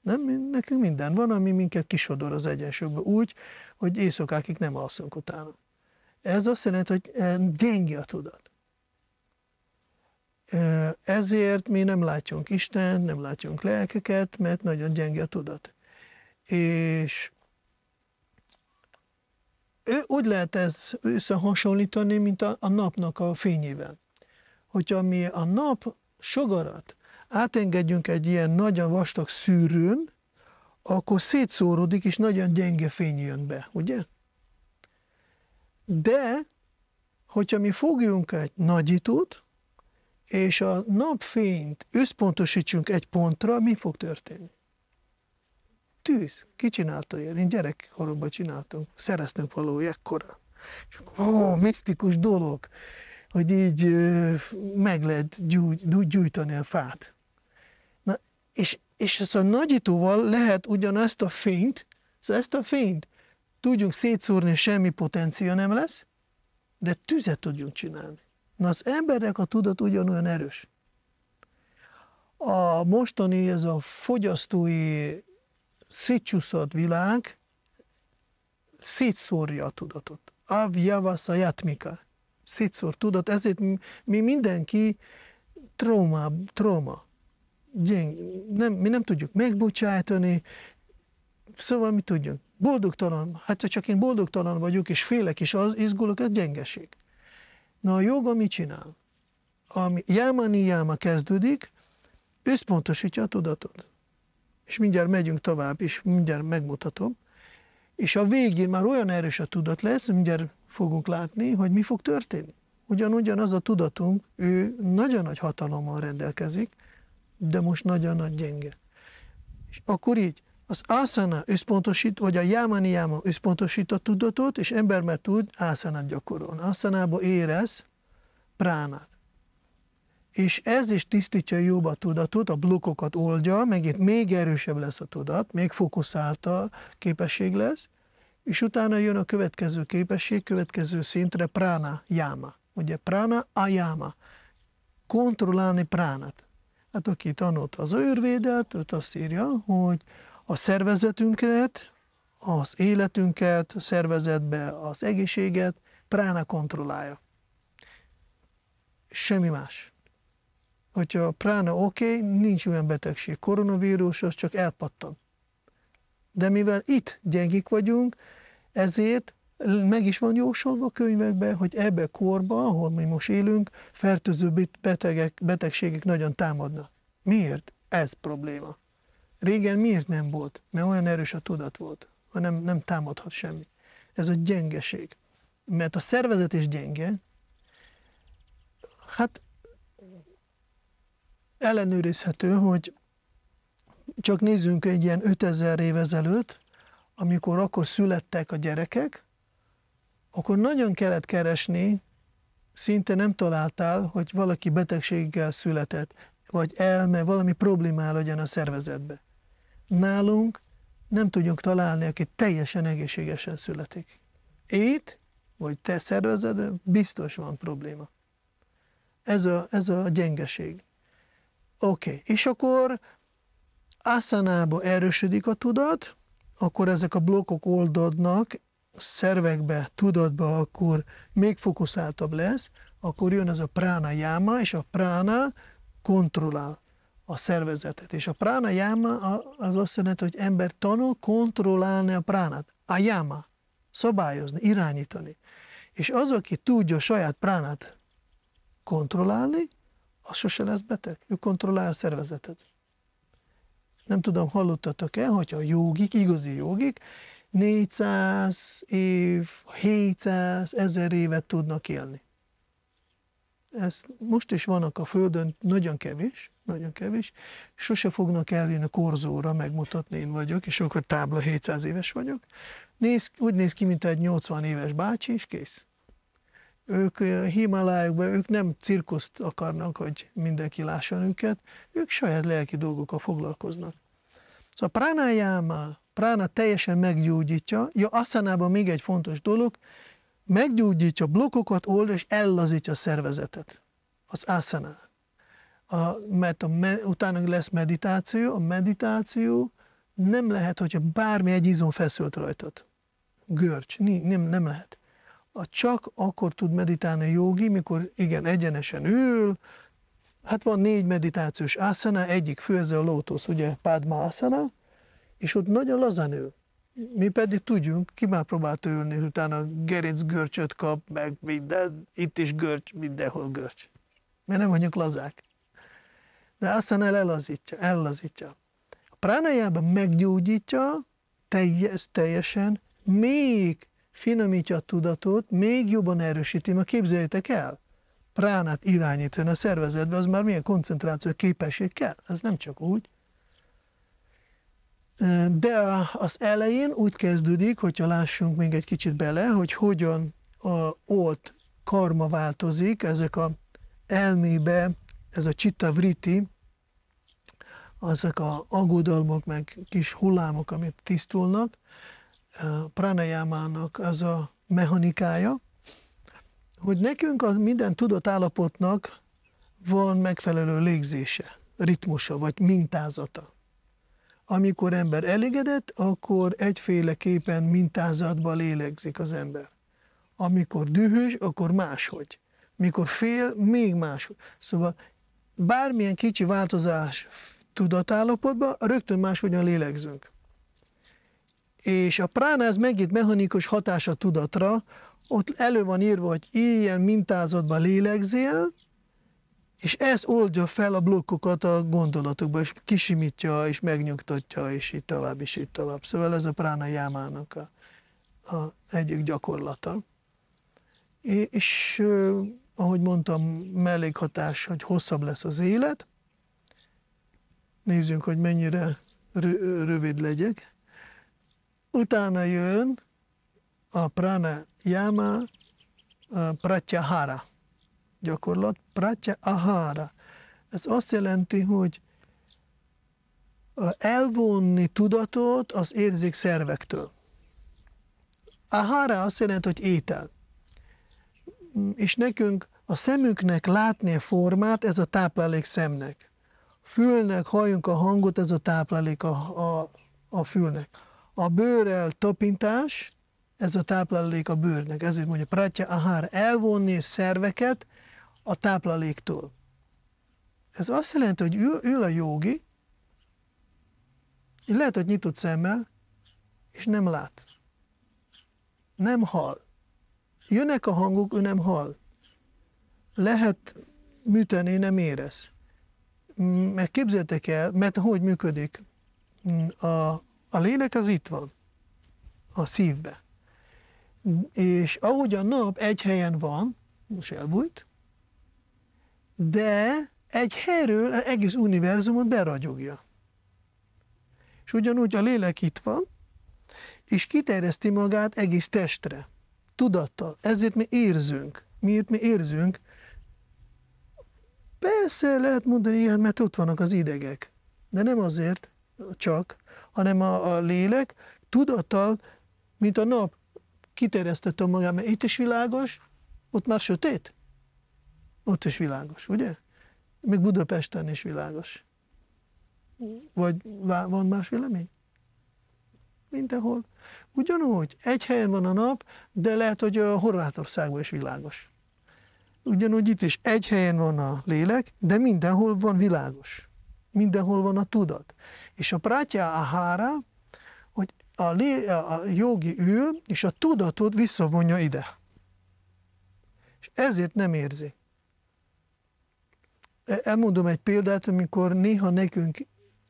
Nem, nekünk minden van, ami minket kisodor az egyensúlyba úgy, hogy éjszakákig nem alszunk utána. Ez azt jelenti, hogy eh, gyengi a tudat. Ezért mi nem látjunk Istent, nem látjunk lelkeket, mert nagyon gyenge a tudat. És ő, úgy lehet ez összehasonlítani, mint a, a napnak a fényével. Hogyha mi a nap sugarat. átengedjünk egy ilyen nagyon vastag szűrőn, akkor szétszóródik, és nagyon gyenge fény jön be, ugye? De, hogyha mi fogjunk egy nagyítót, és a napfényt összpontosítsunk egy pontra, mi fog történni? Tűz. Ki csinálta ilyen? Én gyerekkoromban csináltam. Szereztünk való ekkora. És ó, misztikus dolog, hogy így ö, meg lehet gyúj, gyújtani a fát. Na, és, és ezt a nagyítóval lehet ugyanezt a fényt, szóval ezt a fényt tudjunk szétszórni, semmi potencia nem lesz, de tüzet tudjunk csinálni. Na az embernek a tudat ugyanolyan erős. A mostani ez a fogyasztói szétcsúszott világ szétszórja a tudatot. Avjavasza jatmika. Szétszór tudat, ezért mi mindenki trauma, trauma. Gyeng, nem, mi nem tudjuk megbocsájtani, szóval mi tudjuk. Boldogtalan, hát ha csak én boldogtalan vagyok, és félek, és az izgulok, ez gyengeség. Na a joga mit csinál? Ami jáma nijáma kezdődik, összpontosítja a tudatod. És mindjárt megyünk tovább, és mindjárt megmutatom. És a végén már olyan erős a tudat lesz, mindjárt fogunk látni, hogy mi fog történni. Ugyanúgy az a tudatunk, ő nagyon nagy hatalommal rendelkezik, de most nagyon nagy gyenge. És akkor így, az ászana összpontosít, vagy a jámaniáma összpontosít a tudatot, és ember már tud ászanát gyakorolni. Ászanába érez pránát. És ez is tisztítja jobb a tudatot, a blokkokat oldja, megint még erősebb lesz a tudat, még fókuszálta képesség lesz, és utána jön a következő képesség, következő szintre prána, jáma. Ugye prána, a jáma. Kontrollálni pránát. Hát aki tanult az őrvédet, őt azt írja, hogy a szervezetünket, az életünket, a szervezetbe az egészséget, prána kontrollálja. Semmi más. Hogyha a prána oké, okay, nincs olyan betegség. Koronavírus az csak elpattan. De mivel itt gyengik vagyunk, ezért meg is van jósolva a könyvekben, hogy ebbe a korba, ahol mi most élünk, fertőző betegek, betegségek nagyon támadnak. Miért? Ez probléma. Régen miért nem volt? Mert olyan erős a tudat volt, hanem nem nem támadhat semmi. Ez a gyengeség. Mert a szervezet is gyenge, hát ellenőrizhető, hogy csak nézzünk egy ilyen 5000 év ezelőtt, amikor akkor születtek a gyerekek, akkor nagyon kellett keresni, szinte nem találtál, hogy valaki betegséggel született, vagy elme, valami problémá legyen a szervezetbe nálunk nem tudjuk találni, aki teljesen egészségesen születik. Itt, vagy te szervezed, biztos van probléma. Ez a, ez a gyengeség. Oké, okay. és akkor aszanába erősödik a tudat, akkor ezek a blokkok oldodnak, szervekbe, tudatba, akkor még fokuszáltabb lesz, akkor jön ez a prána jáma, és a prána kontrollál a szervezetet. És a prána jáma az azt jelenti, hogy ember tanul kontrollálni a pránát. A jáma, szabályozni, irányítani. És az, aki tudja saját pránát kontrollálni, az sose lesz beteg. Ő kontrollálja a szervezetet. Nem tudom, hallottatok-e, hogy a jogik, igazi jogik, 400 év, 700, 1000 évet tudnak élni ez most is vannak a Földön, nagyon kevés, nagyon kevés, sose fognak eljönni a korzóra megmutatni, én vagyok, és akkor tábla 700 éves vagyok. Néz, úgy néz ki, mint egy 80 éves bácsi, és kész. Ők Himalájukban, ők nem cirkuszt akarnak, hogy mindenki lásson őket, ők saját lelki dolgokkal foglalkoznak. Szóval pránájámmal, prána teljesen meggyógyítja, ja, aszanában még egy fontos dolog, meggyógyítja blokkokat, old és ellazítja a szervezetet. Az asana. A, mert a me, utána lesz meditáció, a meditáció nem lehet, hogyha bármi egy izom feszült rajtad. Görcs, nem, nem lehet. A csak akkor tud meditálni a jogi, mikor igen, egyenesen ül, hát van négy meditációs asana, egyik főző a lótusz, ugye, Pádma asana, és ott nagyon lazán ül. Mi pedig tudjunk, ki már próbált ülni, utána gerinc görcsöt kap, meg minden, itt is görcs, mindenhol görcs. Mert nem vagyunk lazák. De aztán el ellazítja, ellazítja. A pránájában meggyógyítja teljes, teljesen, még finomítja a tudatot, még jobban erősíti, mert képzeljétek el, pránát irányítani a szervezetbe, az már milyen koncentráció képesség kell, ez nem csak úgy, de az elején úgy kezdődik, hogyha lássunk még egy kicsit bele, hogy hogyan a ott karma változik, ezek a elmébe, ez a citta vriti, azok a agodalmak, meg kis hullámok, amit tisztulnak, pranayamának az a mechanikája, hogy nekünk a minden tudott állapotnak van megfelelő légzése, ritmusa vagy mintázata amikor ember elégedett, akkor egyféleképpen mintázatba lélegzik az ember. Amikor dühös, akkor máshogy. Mikor fél, még máshogy. Szóval bármilyen kicsi változás tudatállapotban, rögtön máshogyan lélegzünk. És a prána ez megint mechanikus hatása tudatra, ott elő van írva, hogy ilyen mintázatban lélegzél, és ez oldja fel a blokkokat a gondolatokba, és kisimítja, és megnyugtatja, és így tovább, és így tovább. Szóval ez a prána jámának a, a egyik gyakorlata. És, és ahogy mondtam, mellékhatás, hogy hosszabb lesz az élet. Nézzünk, hogy mennyire rövid legyek. Utána jön a prána jáma, a pratyahara gyakorlat, prátya ahára. Ez azt jelenti, hogy elvonni tudatot az érzékszervektől. Ahára azt jelenti, hogy étel. És nekünk a szemünknek látni a formát, ez a táplálék szemnek. Fülnek, halljunk a hangot, ez a táplálék a, a, a fülnek. A bőrrel tapintás, ez a táplálék a bőrnek. Ezért mondja Pratya Ahár elvonni szerveket, a tápláléktól. Ez azt jelenti, hogy ül, ül a jogi, és lehet, hogy nyitott szemmel, és nem lát. Nem hal. Jönnek a hangok, ő nem hal. Lehet műteni, nem érez. Mert képzeltek el, mert hogy működik? A, a lélek az itt van, a szívbe. És ahogy a nap egy helyen van, most elbújt, de egy helyről az egész univerzumot beragyogja. És ugyanúgy a lélek itt van, és kiterjeszti magát egész testre, tudattal. Ezért mi érzünk. Miért mi érzünk? Persze lehet mondani, hogy mert ott vannak az idegek. De nem azért csak, hanem a, a lélek tudattal, mint a nap, kiterjesztette magát, mert itt is világos, ott már sötét ott is világos, ugye? Még Budapesten is világos. Vagy van más vélemény? Mindenhol. Ugyanúgy, egy helyen van a nap, de lehet, hogy a Horvátországban is világos. Ugyanúgy itt is egy helyen van a lélek, de mindenhol van világos. Mindenhol van a tudat. És a prátya hára, hogy a, lé, a jogi ül, és a tudatot visszavonja ide. És ezért nem érzi. E, elmondom egy példát, amikor néha nekünk,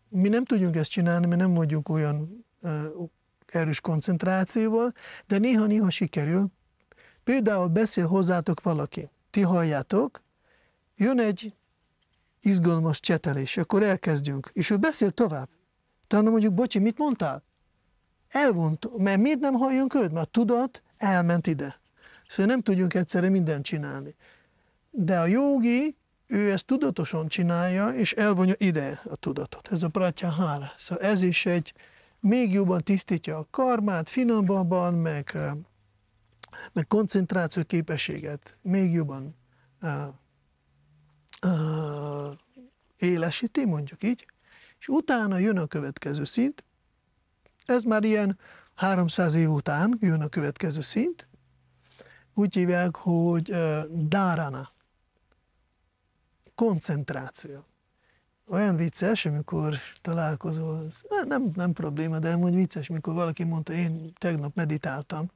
mi nem tudjunk ezt csinálni, mi nem vagyunk olyan e, erős koncentrációval, de néha-néha sikerül. Például beszél hozzátok valaki, ti halljátok, jön egy izgalmas csetelés, akkor elkezdjünk, és ő beszél tovább. Talán mondjuk, bocsi, mit mondtál? Elvont, mert miért nem halljunk őt? Mert a tudat elment ide. Szóval nem tudjunk egyszerre mindent csinálni. De a jogi ő ezt tudatosan csinálja, és elvonja ide a tudatot. Ez a pratyahára. Szóval ez is egy, még jobban tisztítja a karmát, finomabban, meg, meg koncentráció képességet még jobban uh, uh, élesíti, mondjuk így, és utána jön a következő szint, ez már ilyen 300 év után jön a következő szint, úgy hívják, hogy uh, dárana koncentráció. Olyan vicces, amikor találkozol, hát nem, nem probléma, de hogy vicces, mikor valaki mondta, én tegnap meditáltam,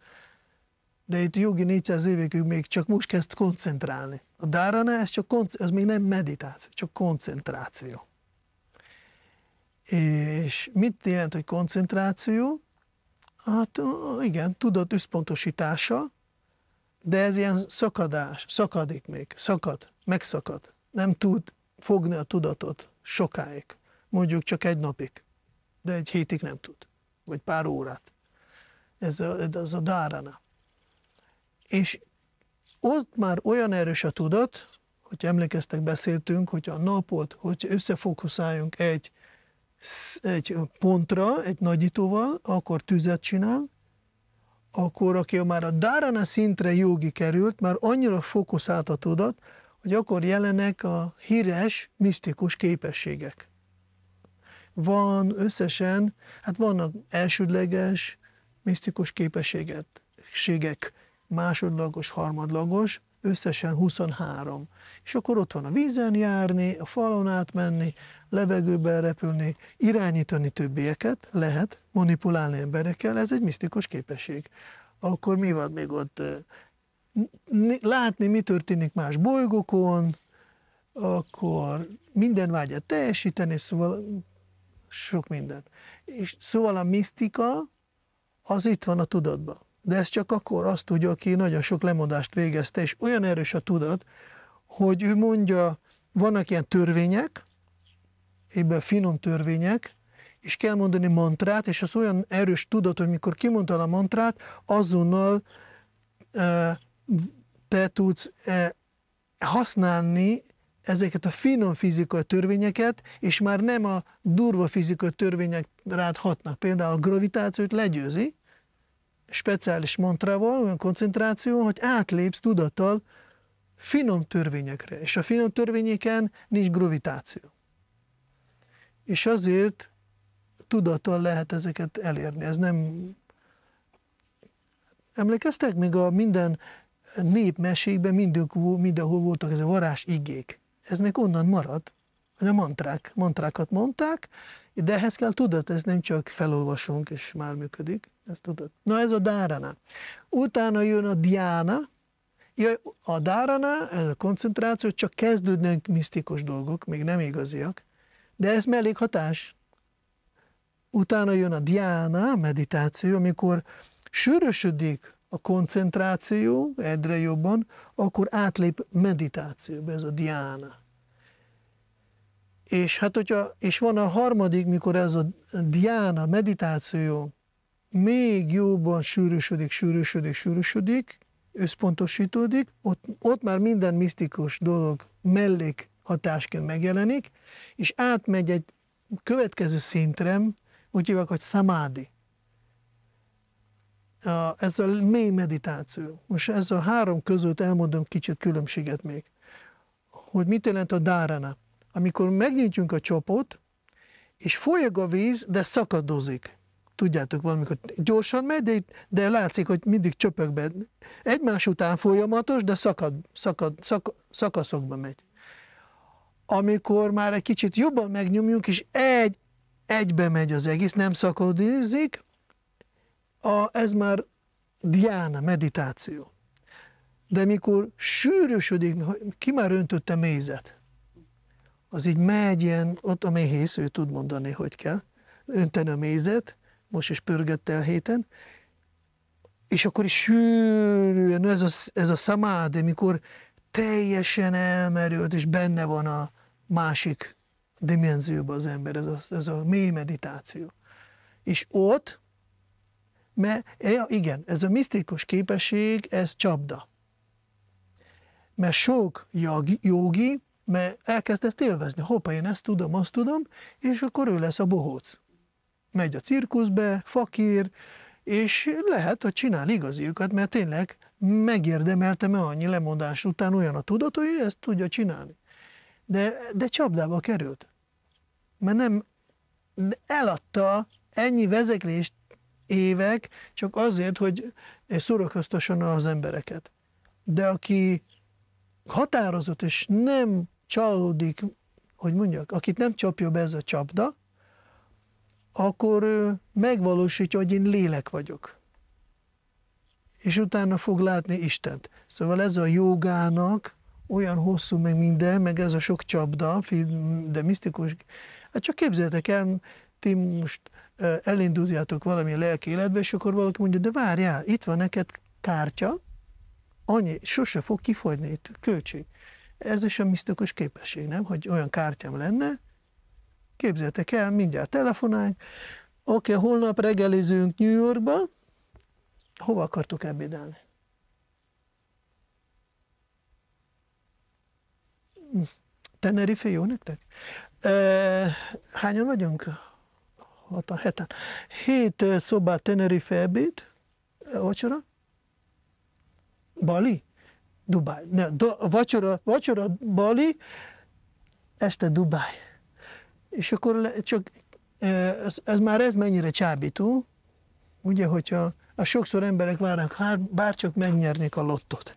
de itt jogi 400 évekig még csak most kezd koncentrálni. A dárana, ez, csak konc- ez még nem meditáció, csak koncentráció. És mit jelent, hogy koncentráció? Hát igen, tudat összpontosítása, de ez ilyen szakadás, szakadik még, szakad, megszakad nem tud fogni a tudatot sokáig, mondjuk csak egy napig, de egy hétig nem tud, vagy pár órát. Ez, a, ez az a dárana. És ott már olyan erős a tudat, hogy emlékeztek, beszéltünk, hogy a napot, hogy összefókuszáljunk egy, egy pontra, egy nagyítóval, akkor tüzet csinál, akkor aki már a dárana szintre jogi került, már annyira fókuszált a tudat, hogy akkor jelenek a híres, misztikus képességek. Van összesen, hát vannak elsődleges, misztikus képességek, másodlagos, harmadlagos, összesen 23. És akkor ott van a vízen járni, a falon átmenni, levegőben repülni, irányítani többieket, lehet manipulálni emberekkel, ez egy misztikus képesség. Akkor mi van még ott? látni, mi történik más bolygókon, akkor minden vágyat teljesíteni, szóval sok minden. És szóval a misztika az itt van a tudatban. De ez csak akkor azt tudja, aki nagyon sok lemondást végezte, és olyan erős a tudat, hogy ő mondja, vannak ilyen törvények, ebben finom törvények, és kell mondani mantrát, és az olyan erős tudat, hogy mikor kimondta a mantrát, azonnal eh, te tudsz eh, használni ezeket a finom fizikai törvényeket, és már nem a durva fizikai törvények rád hatnak. Például a gravitációt legyőzi, speciális mantrával, olyan koncentráció, hogy átlépsz tudattal finom törvényekre, és a finom törvényeken nincs gravitáció. És azért tudattal lehet ezeket elérni. Ez nem... Emlékeztek még a minden népmesékben mindenhol, mindenhol voltak ez a varázs igék. Ez még onnan marad, hogy a mantrák, mantrákat mondták, de ehhez kell tudat, ez nem csak felolvasunk és már működik, ez tudat. Na ez a dárana. Utána jön a diána, Jaj, a dárana, ez a koncentráció, csak kezdődnek misztikus dolgok, még nem igaziak, de ez mellékhatás. Utána jön a diána, meditáció, amikor sűrösödik a koncentráció egyre jobban, akkor átlép meditációba ez a diána. És, hát, hogyha, és van a harmadik, mikor ez a diána, meditáció még jobban sűrűsödik, sűrűsödik, sűrűsödik, összpontosítódik, ott, ott már minden misztikus dolog mellék hatásként megjelenik, és átmegy egy következő szintre, úgy hívják, hogy szamádi a, ez a mély meditáció. Most ez a három között elmondom kicsit különbséget még, hogy mit jelent a dárana. Amikor megnyitjunk a csapot, és folyog a víz, de szakadozik. Tudjátok, valamikor gyorsan megy, de, de látszik, hogy mindig be. Egymás után folyamatos, de szakad, szakad, szak, szakaszokba megy. Amikor már egy kicsit jobban megnyomjunk, és egy, egybe megy az egész, nem szakadozik, a, ez már diána, meditáció. De mikor sűrűsödik, ki már öntötte mézet, az így megy ilyen, ott a méhész, ő tud mondani, hogy kell, önteni a mézet, most is pörgette a héten, és akkor is sűrűen, ez a, ez a szamád, amikor teljesen elmerült, és benne van a másik dimenzióban az ember, ez a, ez a mély meditáció. És ott mert ja, igen, ez a misztikus képesség, ez csapda. Mert sok jogi, jogi mert elkezdett élvezni. Hoppá, én ezt tudom, azt tudom, és akkor ő lesz a bohóc. Megy a cirkuszbe, fakír, és lehet, hogy csinál igaziukat, mert tényleg megérdemelte, mert annyi lemondás után olyan a tudat, hogy ezt tudja csinálni. De, de csapdába került. Mert nem eladta ennyi vezeklést évek, csak azért, hogy szórakoztasson az embereket. De aki határozott és nem csalódik, hogy mondjak, akit nem csapja be ez a csapda, akkor megvalósítja, hogy én lélek vagyok. És utána fog látni Istent. Szóval ez a jogának olyan hosszú, meg minden, meg ez a sok csapda, de misztikus. Hát csak képzeljétek el, ti most elinduljatok valami lelki életbe, és akkor valaki mondja, de várjál, itt van neked kártya, annyi, sose fog kifogyni itt költség. Ez is a misztikus képesség, nem? Hogy olyan kártyám lenne, képzeltek el, mindjárt telefonálj, oké, okay, holnap reggelizünk New Yorkba, hova akartok ebédelni? Tenerife jó nektek? hányan vagyunk? hatan, heten. Hét szobát Tenerife ebéd, e, vacsora, Bali, Dubáj. Ne, do, vacsora, vacsora Bali, este Dubáj. És akkor le, csak e, ez, ez már ez mennyire csábító, ugye, hogyha a sokszor emberek várnak, hát bárcsak megnyernék a lottot. [LAUGHS]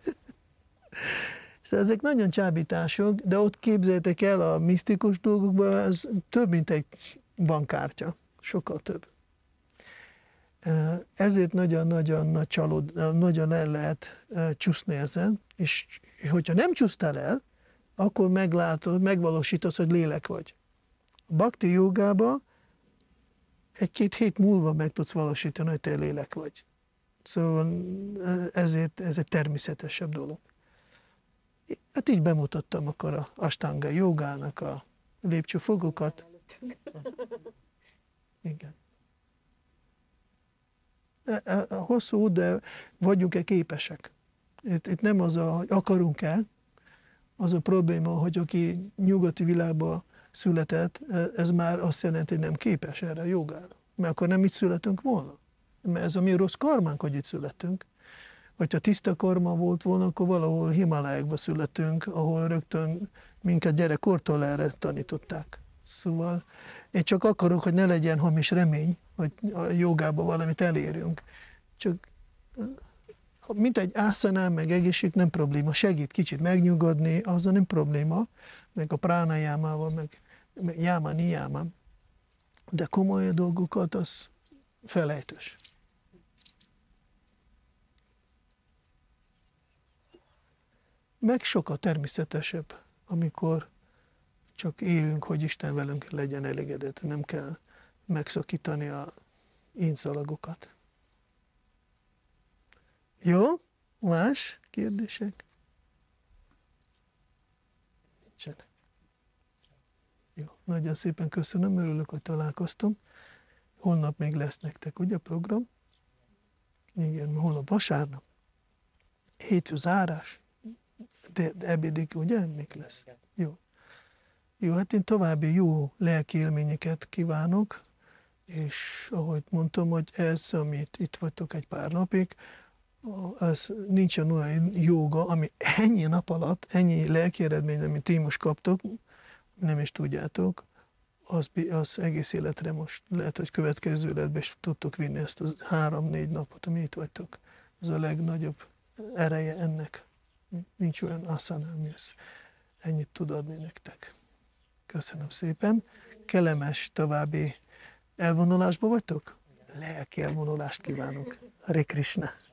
Szóval ezek nagyon csábítások, de ott képzeljétek el a misztikus dolgokban, ez több, mint egy bankkártya sokkal több. Ezért nagyon-nagyon nagy csalód, nagyon el lehet csúszni ezen, és hogyha nem csúsztál el, akkor meglátod, megvalósítod, hogy lélek vagy. A bhakti jogába egy-két hét múlva meg tudsz valósítani, hogy te lélek vagy. Szóval ezért ez egy természetesebb dolog. Hát így bemutattam akkor a Astanga jogának a lépcsőfogokat. Igen. A e, e, hosszú út, de vagyunk-e képesek? Itt, itt nem az a, hogy akarunk-e, az a probléma, hogy aki nyugati világba született, e, ez már azt jelenti, hogy nem képes erre a jogára. Mert akkor nem itt születünk volna. Mert ez a mi rossz karmánk, hogy itt születünk. Vagy ha tiszta karma volt volna, akkor valahol Himalájákba születünk, ahol rögtön minket gyerekkortól erre tanították. Szóval én csak akarok, hogy ne legyen hamis remény, hogy a jogában valamit elérünk. Csak mint egy ászanám, meg egészség nem probléma, segít kicsit megnyugodni, az nem probléma, meg a pránájámával, meg, meg jáma, niáma. De komoly dolgokat az felejtős. Meg sokkal természetesebb, amikor csak élünk, hogy Isten velünk legyen elégedett, nem kell megszakítani a inszalagokat. Jó? Más kérdések? Nincsenek. Jó, nagyon szépen köszönöm, örülök, hogy találkoztam. Holnap még lesz nektek, ugye, program? Igen, holnap vasárnap. Hétfő zárás, de, de ebédig, ugye, még lesz? Jó. Jó, hát én további jó lelki élményeket kívánok, és ahogy mondtam, hogy ez, amit itt vagytok egy pár napig, az nincsen olyan jóga, ami ennyi nap alatt, ennyi lelki eredmény, amit ti most kaptok, nem is tudjátok, az, az egész életre most lehet, hogy következő életben is tudtok vinni ezt a három-négy napot, amit itt vagytok. Ez a legnagyobb ereje ennek. Nincs olyan asszán, ami ezt ennyit tud adni nektek. Köszönöm szépen. Kellemes további elvonulásba vagytok? Lelki elvonulást kívánok. Hare Krishna!